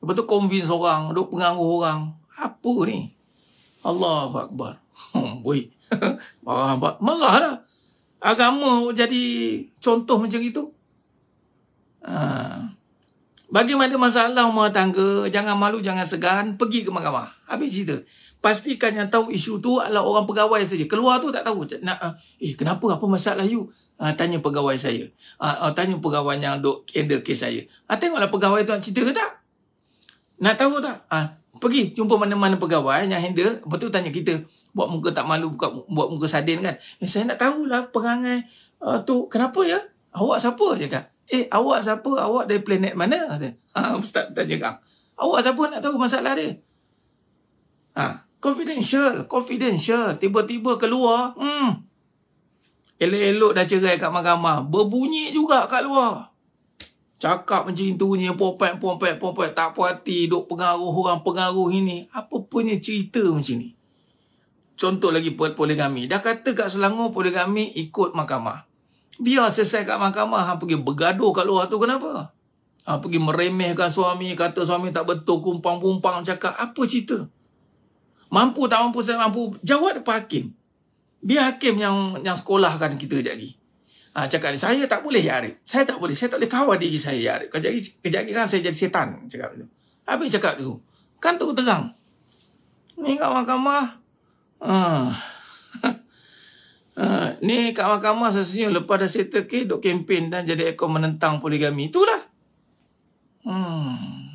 Lepas tu convince orang, duk penganggur orang. Apa ni? Allahu Akbar. Boi. Hmm, Marah hamba. Marah lah. Agama jadi contoh macam itu. Ha. Bagi mana masalah rumah tangga, jangan malu, jangan segan, pergi ke mahkamah. Habis cerita. Pastikan yang tahu isu tu adalah orang pegawai saja. Keluar tu tak tahu. Nak, ah, eh, kenapa? Apa masalah you? Ha, tanya pegawai saya. Ha, tanya pegawai yang duk handle kes saya. Ha, tengoklah pegawai tu nak cerita ke tak? Nak tahu tak? Ha, pergi jumpa mana-mana pegawai yang handle lepas tu tanya kita buat muka tak malu buka, buat muka sadin kan eh, saya nak tahulah perangai uh, tu kenapa ya awak siapa dia kak eh awak siapa awak dari planet mana kata ha, ustaz tanya kak awak siapa nak tahu masalah dia ha, confidential confidential tiba-tiba keluar hmm elok-elok dah cerai kat mahkamah berbunyi juga kat luar Cakap macam itu ni, pompek, popet, popet, tak puas hati, duk pengaruh orang, pengaruh ini. Apa punya cerita macam ni? Contoh lagi poligami. Dah kata kat Selangor, poligami ikut mahkamah. Biar selesai kat mahkamah, ha, pergi bergaduh kat luar tu kenapa? Ha, pergi meremehkan suami, kata suami tak betul, kumpang-kumpang, cakap. Apa cerita? Mampu tak mampu, saya mampu. Jawab depan hakim. Biar hakim yang yang sekolahkan kita sekejap lagi. Ha, cakap ni, saya tak boleh ya Arif. Saya tak boleh. Saya tak boleh kawal diri saya ya Arif. Kejap, kejap kan saya jadi setan. Cakap tu. Habis cakap tu. Kan tu terang. Ni kat mahkamah. Ha. ha. Ni kat mahkamah sesuanya lepas dah settle ke, duk kempen dan jadi ekor menentang poligami. Itulah. Hmm.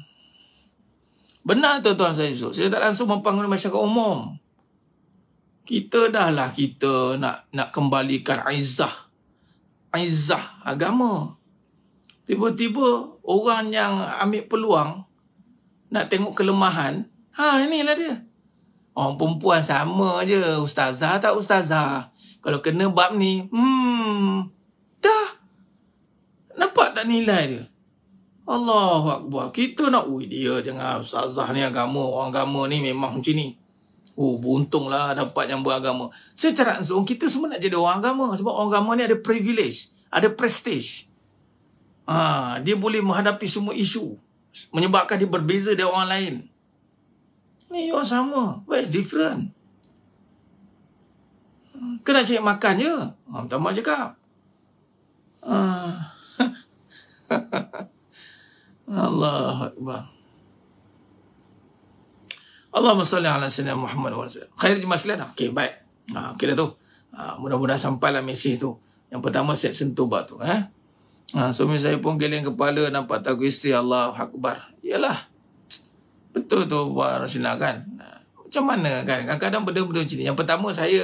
Benar tu tuan saya so. Saya tak langsung mempanggil masyarakat umum. Kita dah lah kita nak nak kembalikan aizah izah agama. Tiba-tiba orang yang ambil peluang nak tengok kelemahan, ha inilah dia. Orang perempuan sama je, ustazah tak ustazah. Kalau kena bab ni, hmm, dah. Nampak tak nilai dia? Allahuakbar. Kita nak, ui dia dengan ustazah ni agama, orang agama ni memang macam ni. Oh, beruntunglah dapat yang beragama. Secara langsung, kita semua nak jadi orang agama. Sebab orang agama ni ada privilege. Ada prestige. Ha, dia boleh menghadapi semua isu. Menyebabkan dia berbeza dari orang lain. Ni orang oh, sama. But it's different. Kena cari makan je. Ha, minta maaf cakap. Ha. Allah Akbar. Allahumma salli ala sayyidina Muhammad wa sallam. Khair di masjid lah. Okey, baik. Ha, okay, dah tu. Ha, mudah-mudahan sampailah mesej tu. Yang pertama set sentuh bak tu. Eh? Ha, suami saya pun geleng kepala nampak tahu isteri Allah Akbar. Iyalah Betul tu buat Rasulullah kan. Ha, macam mana kan? Kadang-kadang benda-benda macam ni. Yang pertama saya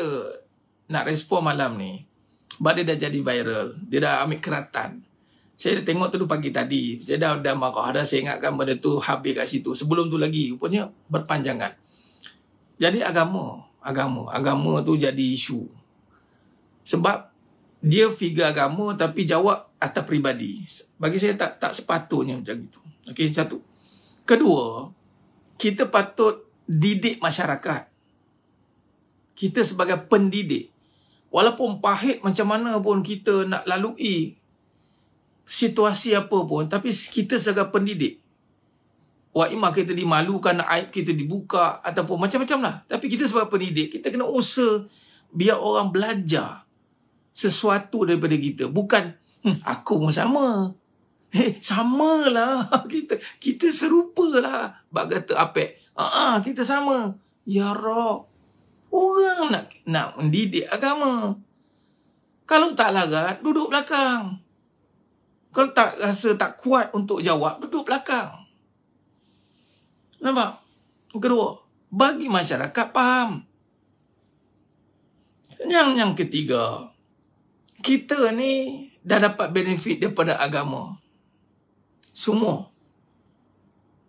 nak respon malam ni. Bada dah jadi viral. Dia dah ambil keratan saya dah tengok tu pagi tadi. Saya dah dah marah dah saya ingatkan benda tu habis kat situ. Sebelum tu lagi rupanya berpanjangan. Jadi agama, agama, agama tu jadi isu. Sebab dia figure agama tapi jawab atas peribadi. Bagi saya tak tak sepatutnya macam itu. Okey, satu. Kedua, kita patut didik masyarakat. Kita sebagai pendidik. Walaupun pahit macam mana pun kita nak lalui situasi apa pun tapi kita sebagai pendidik wa imah kita dimalukan aib kita dibuka ataupun macam-macam lah tapi kita sebagai pendidik kita kena usaha biar orang belajar sesuatu daripada kita bukan hm, aku pun sama Eh, hey, samalah kita. Kita serupalah. Bak kata apek. Haa, uh-uh, ah, kita sama. Ya Rob. Orang nak, nak mendidik agama. Kalau tak larat, duduk belakang. Kalau tak rasa tak kuat untuk jawab, duduk belakang. Nampak? Kedua, bagi masyarakat faham. Yang yang ketiga, kita ni dah dapat benefit daripada agama. Semua.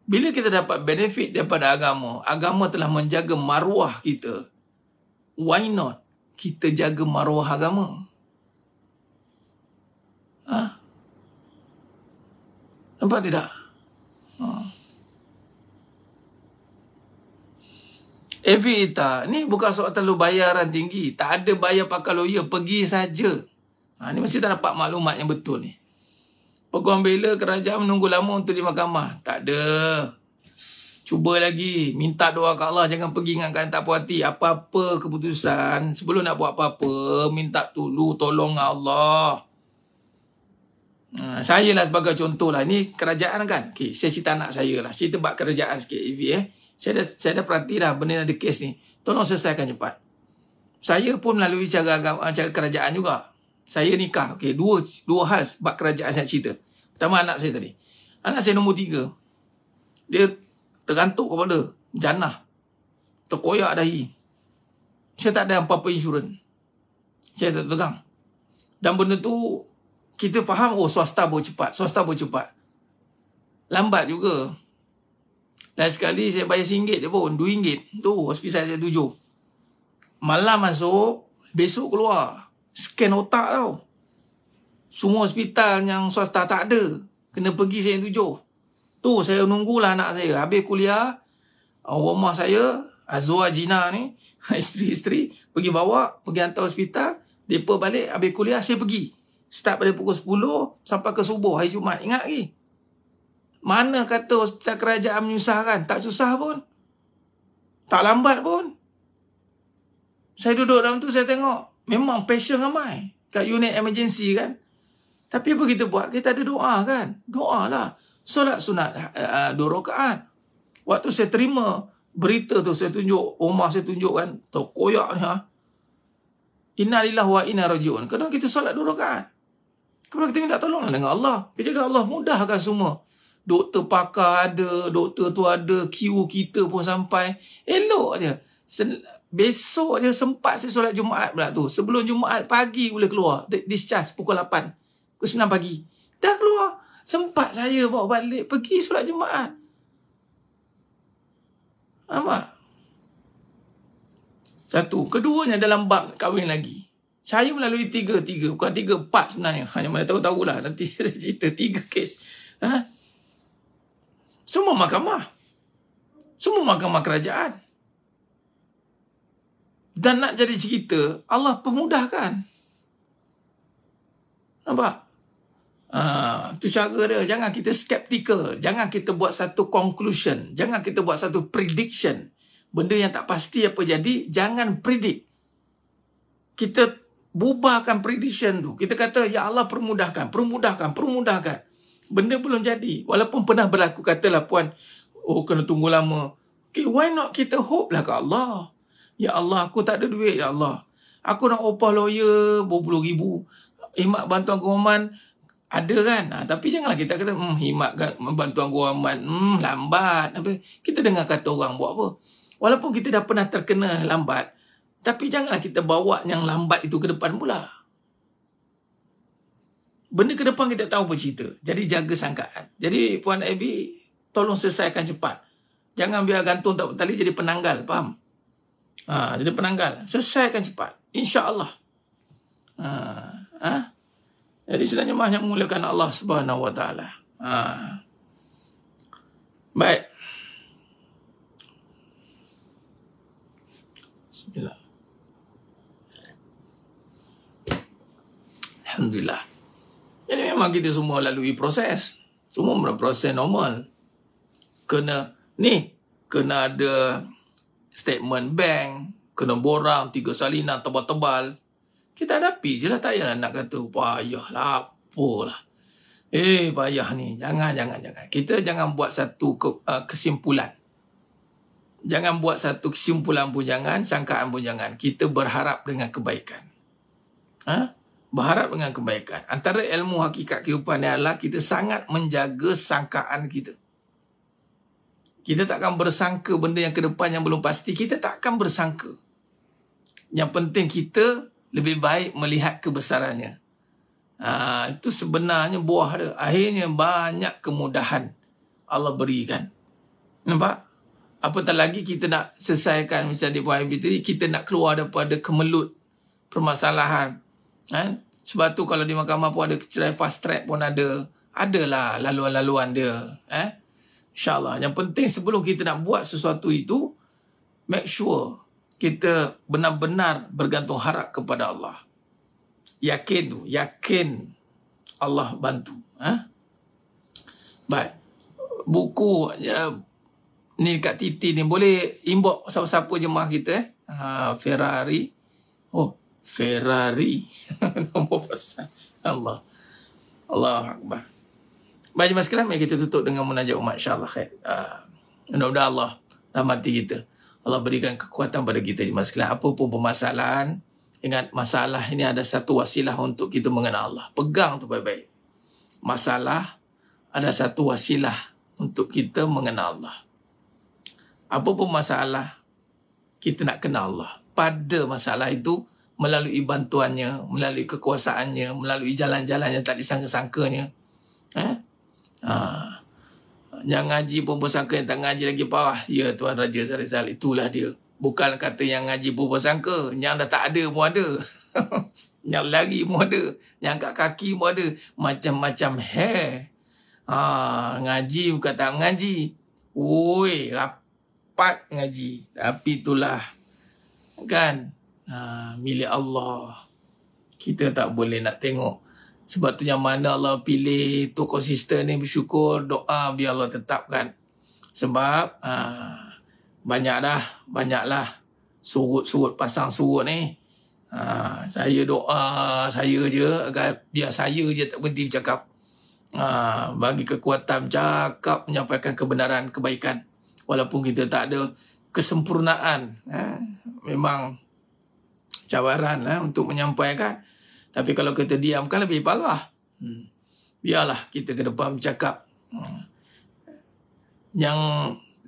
Bila kita dapat benefit daripada agama, agama telah menjaga maruah kita. Why not kita jaga maruah agama? Ha? Nampak tidak? Ha. Evita, eh, ni bukan soal terlalu bayaran tinggi. Tak ada bayar pakai lawyer, pergi saja. Ha, ni mesti tak dapat maklumat yang betul ni. Peguam bela kerajaan menunggu lama untuk di mahkamah. Tak ada. Cuba lagi. Minta doa ke Allah. Jangan pergi ingatkan tak puas hati. Apa-apa keputusan. Sebelum nak buat apa-apa. Minta dulu tolong Allah. Ah, saya lah sebagai contoh lah. Ini kerajaan kan? Okay, saya cerita anak saya lah. Cerita buat kerajaan sikit. If, eh. Saya dah, saya dah perhati lah benda ada kes ni. Tolong selesaikan cepat. Saya pun melalui cara, agama, ah, cara kerajaan juga. Saya nikah. Okay, dua dua hal buat kerajaan saya cerita. Pertama anak saya tadi. Anak saya nombor tiga. Dia tergantuk kepada janah. Terkoyak dahi. Saya tak ada apa-apa insurans. Saya tak tegang. Dan benda tu kita faham oh swasta boleh cepat swasta boleh cepat lambat juga lain sekali saya bayar RM1 je pun RM2 tu hospital saya tuju, malam masuk besok keluar scan otak tau semua hospital yang swasta tak ada kena pergi saya yang tujuh tu saya nunggulah anak saya habis kuliah rumah saya Azwa Jina ni isteri-isteri pergi bawa pergi hantar hospital depa balik habis kuliah saya pergi Start pada pukul 10 sampai ke subuh hari Jumaat. Ingat lagi. Mana kata hospital kerajaan menyusahkan? Tak susah pun. Tak lambat pun. Saya duduk dalam tu, saya tengok. Memang passion ramai. Kat unit emergency kan. Tapi apa kita buat? Kita ada doa kan. Doa lah. Solat sunat uh, dua rakaat. Waktu saya terima berita tu, saya tunjuk. Rumah saya tunjuk kan. Terkoyak ni ha. Innalillah wa inna rajun. Kenapa kita solat dua rakaat? Kalau kita minta tolong dengan Allah. Kita cakap Allah mudahkan semua. Doktor pakar ada, doktor tu ada, Kiu kita pun sampai. Elok je. Sen- besok je sempat saya solat Jumaat pula tu. Sebelum Jumaat pagi boleh keluar. Discharge pukul 8. Pukul 9 pagi. Dah keluar. Sempat saya bawa balik pergi solat Jumaat. Nampak? Satu. Keduanya dalam bab kahwin lagi. Saya melalui tiga, tiga. Bukan tiga, empat sebenarnya. Hanya mana tahu tahu lah nanti ada cerita. Tiga kes. Ha? Semua mahkamah. Semua mahkamah kerajaan. Dan nak jadi cerita, Allah pemudahkan. Nampak? Itu ha, cara dia. Jangan kita skeptical. Jangan kita buat satu conclusion. Jangan kita buat satu prediction. Benda yang tak pasti apa jadi, jangan predict. Kita Bubahkan prediction tu. Kita kata, Ya Allah permudahkan, permudahkan, permudahkan. Benda belum jadi. Walaupun pernah berlaku, katalah puan, oh kena tunggu lama. Okay, why not kita hope lah ke Allah? Ya Allah, aku tak ada duit, Ya Allah. Aku nak opah lawyer, berpuluh ribu. Himat bantuan keumuman, ada kan? Ha, tapi janganlah kita kata, hmm, himat kan, bantuan keumuman, hmm, lambat. Kita dengar kata orang buat apa. Walaupun kita dah pernah terkena lambat, tapi janganlah kita bawa yang lambat itu ke depan pula. Benda ke depan kita tahu apa cerita. Jadi jaga sangkaan. Jadi Puan Abby, tolong selesaikan cepat. Jangan biar gantung tak tali jadi penanggal, faham? Ha, jadi penanggal. Selesaikan cepat. InsyaAllah. Ha, ha? Jadi sebenarnya mahnya memuliakan Allah subhanahu wa Ha. Baik. Bismillah. Alhamdulillah. Jadi memang kita semua lalui proses. Semua benda proses normal. Kena ni, kena ada statement bank, kena borang, tiga salinan tebal-tebal. Kita hadapi je lah tak payah nak kata, payah lah, apalah. Eh, payah ni. Jangan, jangan, jangan. Kita jangan buat satu ke, uh, kesimpulan. Jangan buat satu kesimpulan pun jangan, sangkaan pun jangan. Kita berharap dengan kebaikan. Ha? berharap dengan kebaikan. Antara ilmu hakikat kehidupan ni adalah kita sangat menjaga sangkaan kita. Kita tak akan bersangka benda yang ke depan yang belum pasti. Kita tak akan bersangka. Yang penting kita lebih baik melihat kebesarannya. Ha, itu sebenarnya buah dia. Akhirnya banyak kemudahan Allah berikan. Nampak? Apatah lagi kita nak selesaikan misalnya di Puan Ibu kita nak keluar daripada kemelut permasalahan, Kan? Sebab tu kalau di mahkamah pun ada cerai fast track pun ada. Adalah laluan-laluan dia. Eh? InsyaAllah. Yang penting sebelum kita nak buat sesuatu itu, make sure kita benar-benar bergantung harap kepada Allah. Yakin tu. Yakin Allah bantu. Eh? Baik. Buku ya, ni dekat titi ni. Boleh inbox siapa-siapa jemaah kita. Eh? Ha, Ferrari. Oh, Ferrari. Nombor pesan. Allah. Allah Akbar. Baik jemaah sekalian, mari kita tutup dengan munajat umat insyaAllah. Uh, Mudah-mudahan Allah rahmati kita. Allah berikan kekuatan pada kita jemaah sekalian. Apa pun permasalahan, ingat masalah ini ada satu wasilah untuk kita mengenal Allah. Pegang tu baik-baik. Masalah ada satu wasilah untuk kita mengenal Allah. Apa pun masalah, kita nak kenal Allah. Pada masalah itu, melalui bantuannya, melalui kekuasaannya, melalui jalan-jalan yang tak disangka-sangkanya. Eh? Ha. Yang ngaji pun bersangka yang tak ngaji lagi parah. Ya Tuan Raja Zarizal, itulah dia. Bukan kata yang ngaji pun bersangka. Yang dah tak ada pun ada. yang lari pun ada. Yang kat kaki pun ada. Macam-macam hair. Ha. Ngaji bukan tak ngaji. Woi, rapat ngaji. Tapi itulah. Kan? Ah, milik Allah. Kita tak boleh nak tengok. Sebab tu yang mana Allah pilih tokoh sister ni bersyukur, doa biar Allah tetapkan. Sebab ha, ah, banyak dah, banyaklah surut-surut pasang surut ni. Ha, saya doa saya je agar biar saya je tak berhenti bercakap. Ha, bagi kekuatan cakap menyampaikan kebenaran kebaikan walaupun kita tak ada kesempurnaan ha, memang cabaran eh, untuk menyampaikan. Tapi kalau kita diamkan lebih parah. Hmm. Biarlah kita ke depan bercakap. Hmm. Yang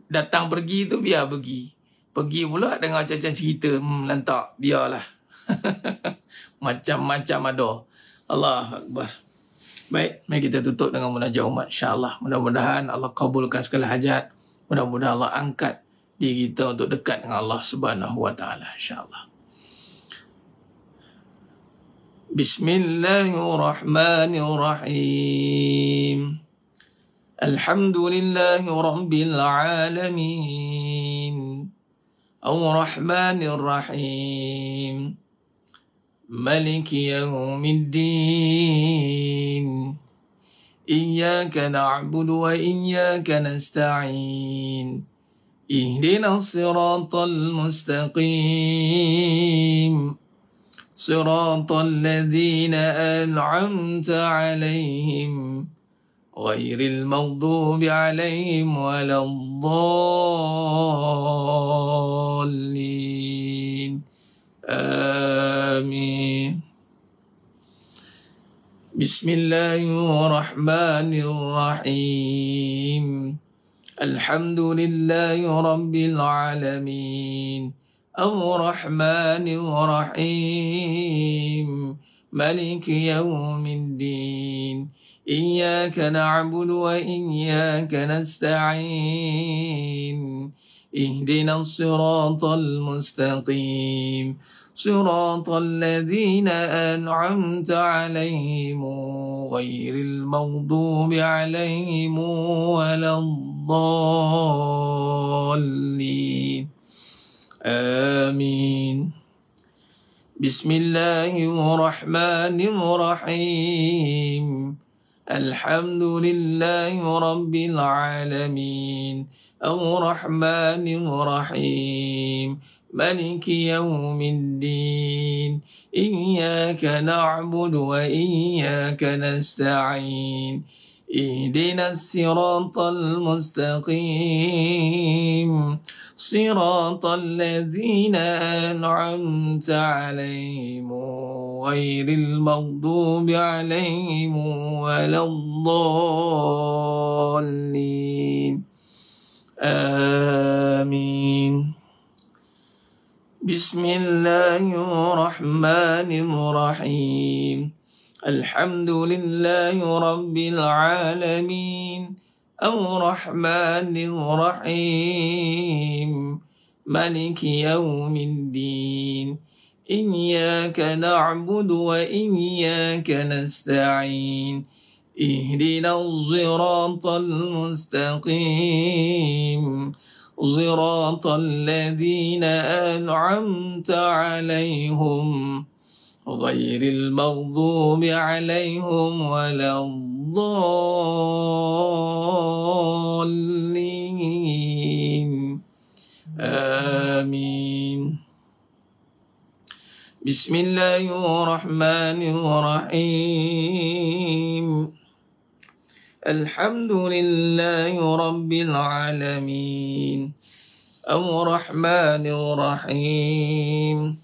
datang pergi tu biar pergi. Pergi pula dengan macam-macam cerita. Hmm, lantak. Biarlah. Macam-macam ada. Allah Akbar. Baik, mari kita tutup dengan munajat umat. InsyaAllah. Mudah-mudahan Allah kabulkan segala hajat. Mudah-mudahan Allah angkat diri kita untuk dekat dengan Allah Subhanahu InsyaAllah. بسم الله الرحمن الرحيم الحمد لله رب العالمين أو الرحمن الرحيم ملك يوم الدين إياك نعبد وإياك نستعين اهدنا الصراط المستقيم صراط الذين أنعمت عليهم غير المغضوب عليهم ولا الضالين آمين بسم الله الرحمن الرحيم الحمد لله رب العالمين الرحمن الرحيم ملك يوم الدين إياك نعبد وإياك نستعين اهدنا الصراط المستقيم صراط الذين أنعمت عليهم غير المغضوب عليهم ولا الضالين آمين بسم الله الرحمن الرحيم الحمد لله رب العالمين الرحمن الرحيم ملك يوم الدين إياك نعبد وإياك نستعين اهدنا الصراط المستقيم صراط الذين أنعمت عليهم غير المغضوب عليهم ولا الضالين آمين بسم الله الرحمن الرحيم الحمد لله رب العالمين الرحمن الرحيم ملك يوم الدين إياك نعبد وإياك نستعين اهدنا الصراط المستقيم صراط الذين أنعمت عليهم غير المغضوب عليهم ولا الضالين آمين بسم الله الرحمن الرحيم الحمد لله رب العالمين الرحمن الرحيم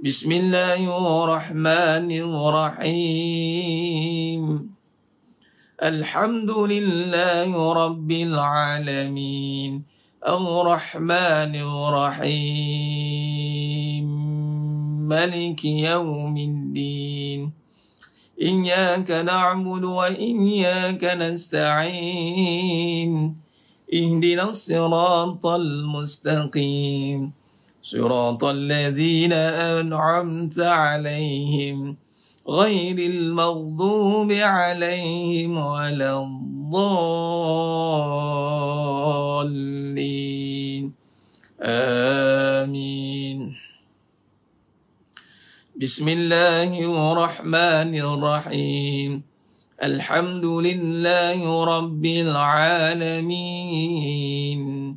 بسم الله الرحمن الرحيم الحمد لله رب العالمين الرحمن الرحيم ملك يوم الدين إياك نعبد وإياك نستعين اهدنا الصراط المستقيم صراط الذين أنعمت عليهم غير المغضوب عليهم ولا الضالين آمين بسم الله الرحمن الرحيم الحمد لله رب العالمين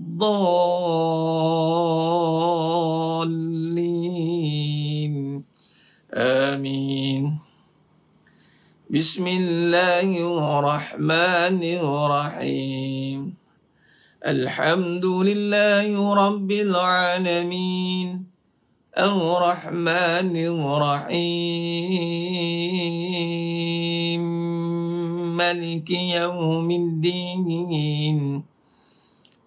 الضالين آمين بسم الله الرحمن الرحيم الحمد لله رب العالمين الرحمن الرحيم ملك يوم الدين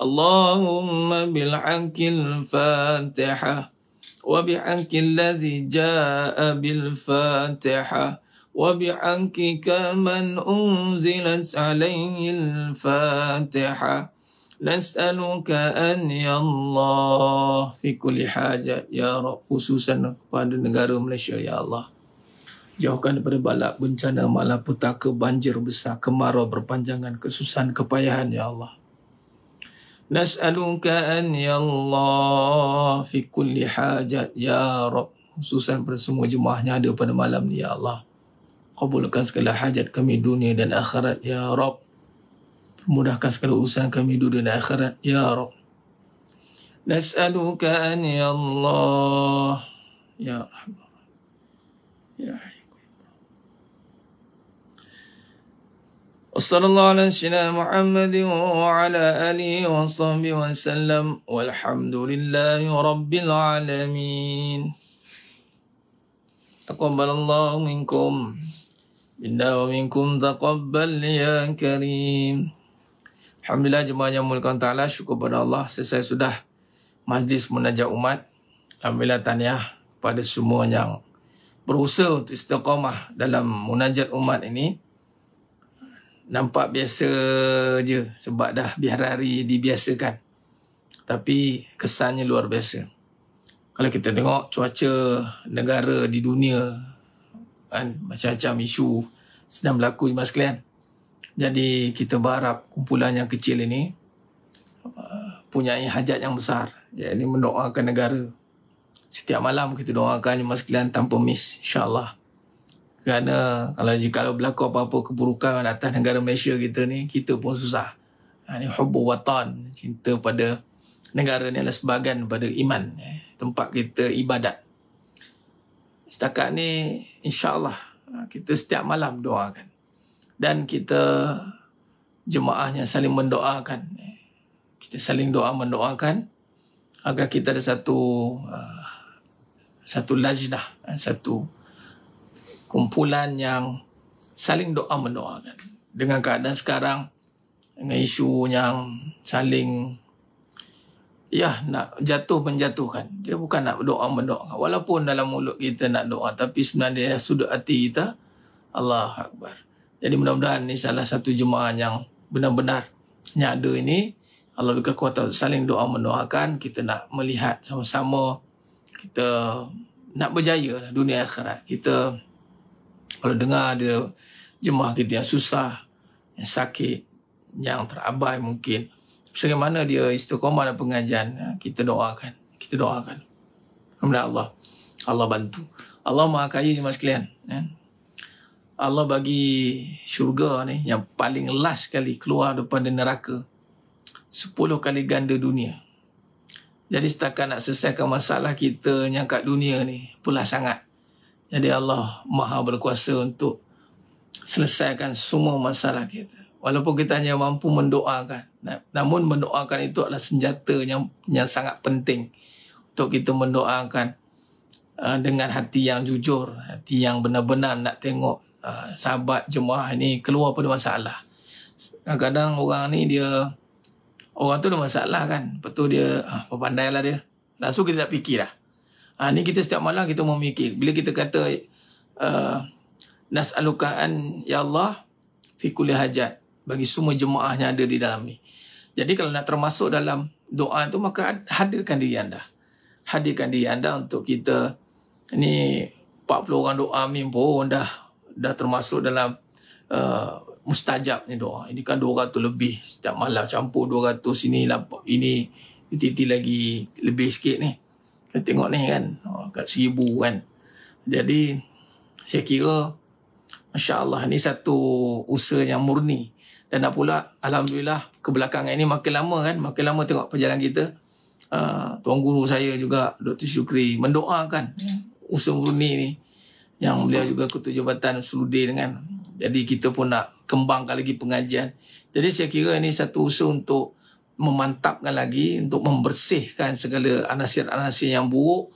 اللهم بالحق الفاتحة وبحق الذي جاء بالفاتحة وبحق من أنزلت عليه الفاتحة نسألك أن Ya Allah, fi كل حاجة Ya رب khususan kepada negara Malaysia Ya Allah. Jauhkan daripada balak bencana malapetaka banjir besar, kemarau berpanjangan, kesusahan, kepayahan, Ya Allah. نسألك an Ya Allah, fi كل حاجة Ya رب خصوصاً pada semua jemaahnya ada pada malam ni ya Allah kabulkan segala hajat kami dunia dan akhirat ya Rob Permudahkan segala urusan kami dunia dan akhirat ya Rob nas'aluka an ya Allah ya Rahman ya Rahim وصلى الله على سيدنا محمد وعلى اله وصحبه وسلم والحمد لله رب العالمين تقبل الله منكم منا ومنكم تقبل يا كريم الحمد لله جماعة ملك تعالى شكر pada الله selesai sudah majlis munajat umat Alhamdulillah tahniah kepada semua yang berusaha untuk istiqamah dalam munajat umat ini nampak biasa je sebab dah biar hari dibiasakan. Tapi kesannya luar biasa. Kalau kita tengok cuaca negara di dunia kan macam-macam isu sedang berlaku di masa kalian. Jadi kita berharap kumpulan yang kecil ini uh, punya hajat yang besar. Jadi mendoakan negara. Setiap malam kita doakan Jumat kalian tanpa miss. InsyaAllah. Kerana kalau jika berlaku apa-apa keburukan atas negara Malaysia kita ni, kita pun susah. Ha, ini hubu watan, cinta pada negara ni adalah sebagian pada iman, eh, tempat kita ibadat. Setakat ni, insyaAllah, ha, kita setiap malam doakan. Dan kita jemaahnya saling mendoakan. Ya. kita saling doa mendoakan agar kita ada satu ha, satu lajnah, ha, satu kumpulan yang saling doa mendoakan dengan keadaan sekarang dengan isu yang saling ya nak jatuh menjatuhkan dia bukan nak doa mendoakan walaupun dalam mulut kita nak doa tapi sebenarnya sudut hati kita Allah Akbar jadi mudah-mudahan ini salah satu jemaah yang benar-benar nyada ini Allah berikan kuatan saling doa mendoakan kita nak melihat sama-sama kita nak berjaya lah dunia akhirat kita kalau dengar dia jemaah kita yang susah, yang sakit, yang terabai mungkin. bagaimana dia istiqomah dalam pengajian, ha, kita doakan. Kita doakan. Alhamdulillah Allah. Allah bantu. Allah maha kaya ni mas kalian. Ha. Allah bagi syurga ni yang paling last sekali keluar daripada neraka. Sepuluh kali ganda dunia. Jadi setakat nak selesaikan masalah kita yang kat dunia ni, pula sangat. Jadi Allah maha berkuasa untuk selesaikan semua masalah kita. Walaupun kita hanya mampu mendoakan. Namun mendoakan itu adalah senjata yang, yang sangat penting. Untuk kita mendoakan uh, dengan hati yang jujur. Hati yang benar-benar nak tengok uh, sahabat jemaah ini keluar pada masalah. Kadang-kadang orang ni dia, orang tu ada masalah kan. Lepas tu dia, ah, pandailah dia. Langsung kita tak fikir lah. Ha, ni kita setiap malam kita memikir. Bila kita kata uh, alukaan ya Allah fi kulli hajat bagi semua jemaah yang ada di dalam ni. Jadi kalau nak termasuk dalam doa tu maka hadirkan diri anda. Hadirkan diri anda untuk kita ni 40 orang doa amin pun dah dah termasuk dalam uh, mustajab ni doa. Ini kan 200 lebih setiap malam campur 200 ini ini titik lagi lebih sikit ni. Kita tengok ni kan. Oh, kat seribu kan. Jadi, saya kira, Masya Allah, ni satu usaha yang murni. Dan nak pula, Alhamdulillah, kebelakangan ini makin lama kan, makin lama tengok perjalanan kita. Uh, Tuan Guru saya juga, Dr. Syukri, mendoakan hmm. usaha murni ni. Yang beliau juga ketua jabatan Sudir dengan. Jadi, kita pun nak kembangkan lagi pengajian. Jadi, saya kira ini satu usaha untuk memantapkan lagi untuk membersihkan segala anasir-anasir yang buruk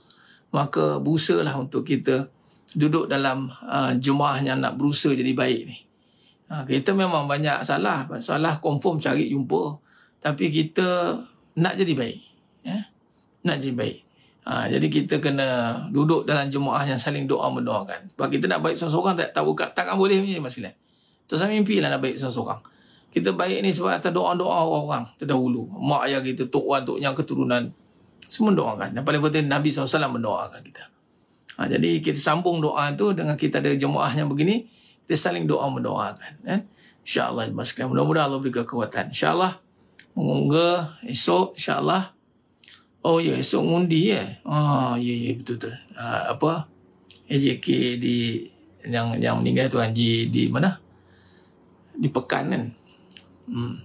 maka busalah untuk kita duduk dalam uh, jemaah yang nak berusaha jadi baik ni. Ha, kita memang banyak salah, salah confirm cari jumpa tapi kita nak jadi baik. Ya? Nak jadi baik. Ha, jadi kita kena duduk dalam jemaah yang saling doa mendoakan. Sebab kita nak baik seorang-seorang tak, tak buka tangan boleh ni masalah. Tak mimpi lah nak baik seorang-seorang. Kita baik ni sebab atas doa-doa orang-orang terdahulu. Mak ayah kita, tok watuk yang keturunan. Semua doakan. Yang paling penting Nabi SAW mendoakan kita. Ha, jadi kita sambung doa tu dengan kita ada jemaah yang begini. Kita saling doa mendoakan. Eh? InsyaAllah. Mudah-mudahan Allah beri kekuatan. InsyaAllah. Moga esok. InsyaAllah. Oh ya, esok ngundi ya. Oh ya, ya betul tu. Ha, apa? AJK di yang yang meninggal tu kan di, mana? Di Pekan kan. Hmm.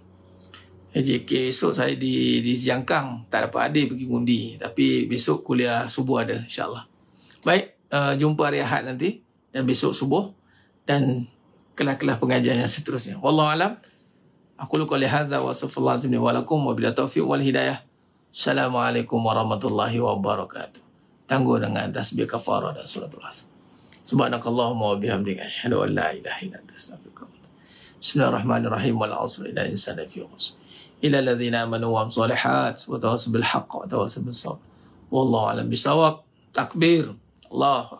AJK esok saya di di Siangkang tak dapat ada pergi undi tapi besok kuliah subuh ada insyaallah. Baik, uh, jumpa hari Ahad nanti dan besok subuh dan kelas-kelas pengajian yang seterusnya. Wallahu alam. Aku lu qali hadza wa sallallahu alaihi wa lakum wa bila taufiq wal hidayah. Assalamualaikum warahmatullahi wabarakatuh. Tangguh dengan tasbih kafarah dan salatul asr. Subhanakallahumma wa bihamdika asyhadu an la ilaha illa anta astaghfiruka بسم الله الرحمن الرحيم والعصر إلى الإنسان في خسر إلى الذين آمنوا وعملوا الصالحات وتواصوا بالحق وتواصوا بالصبر والله أعلم بصواب تكبير الله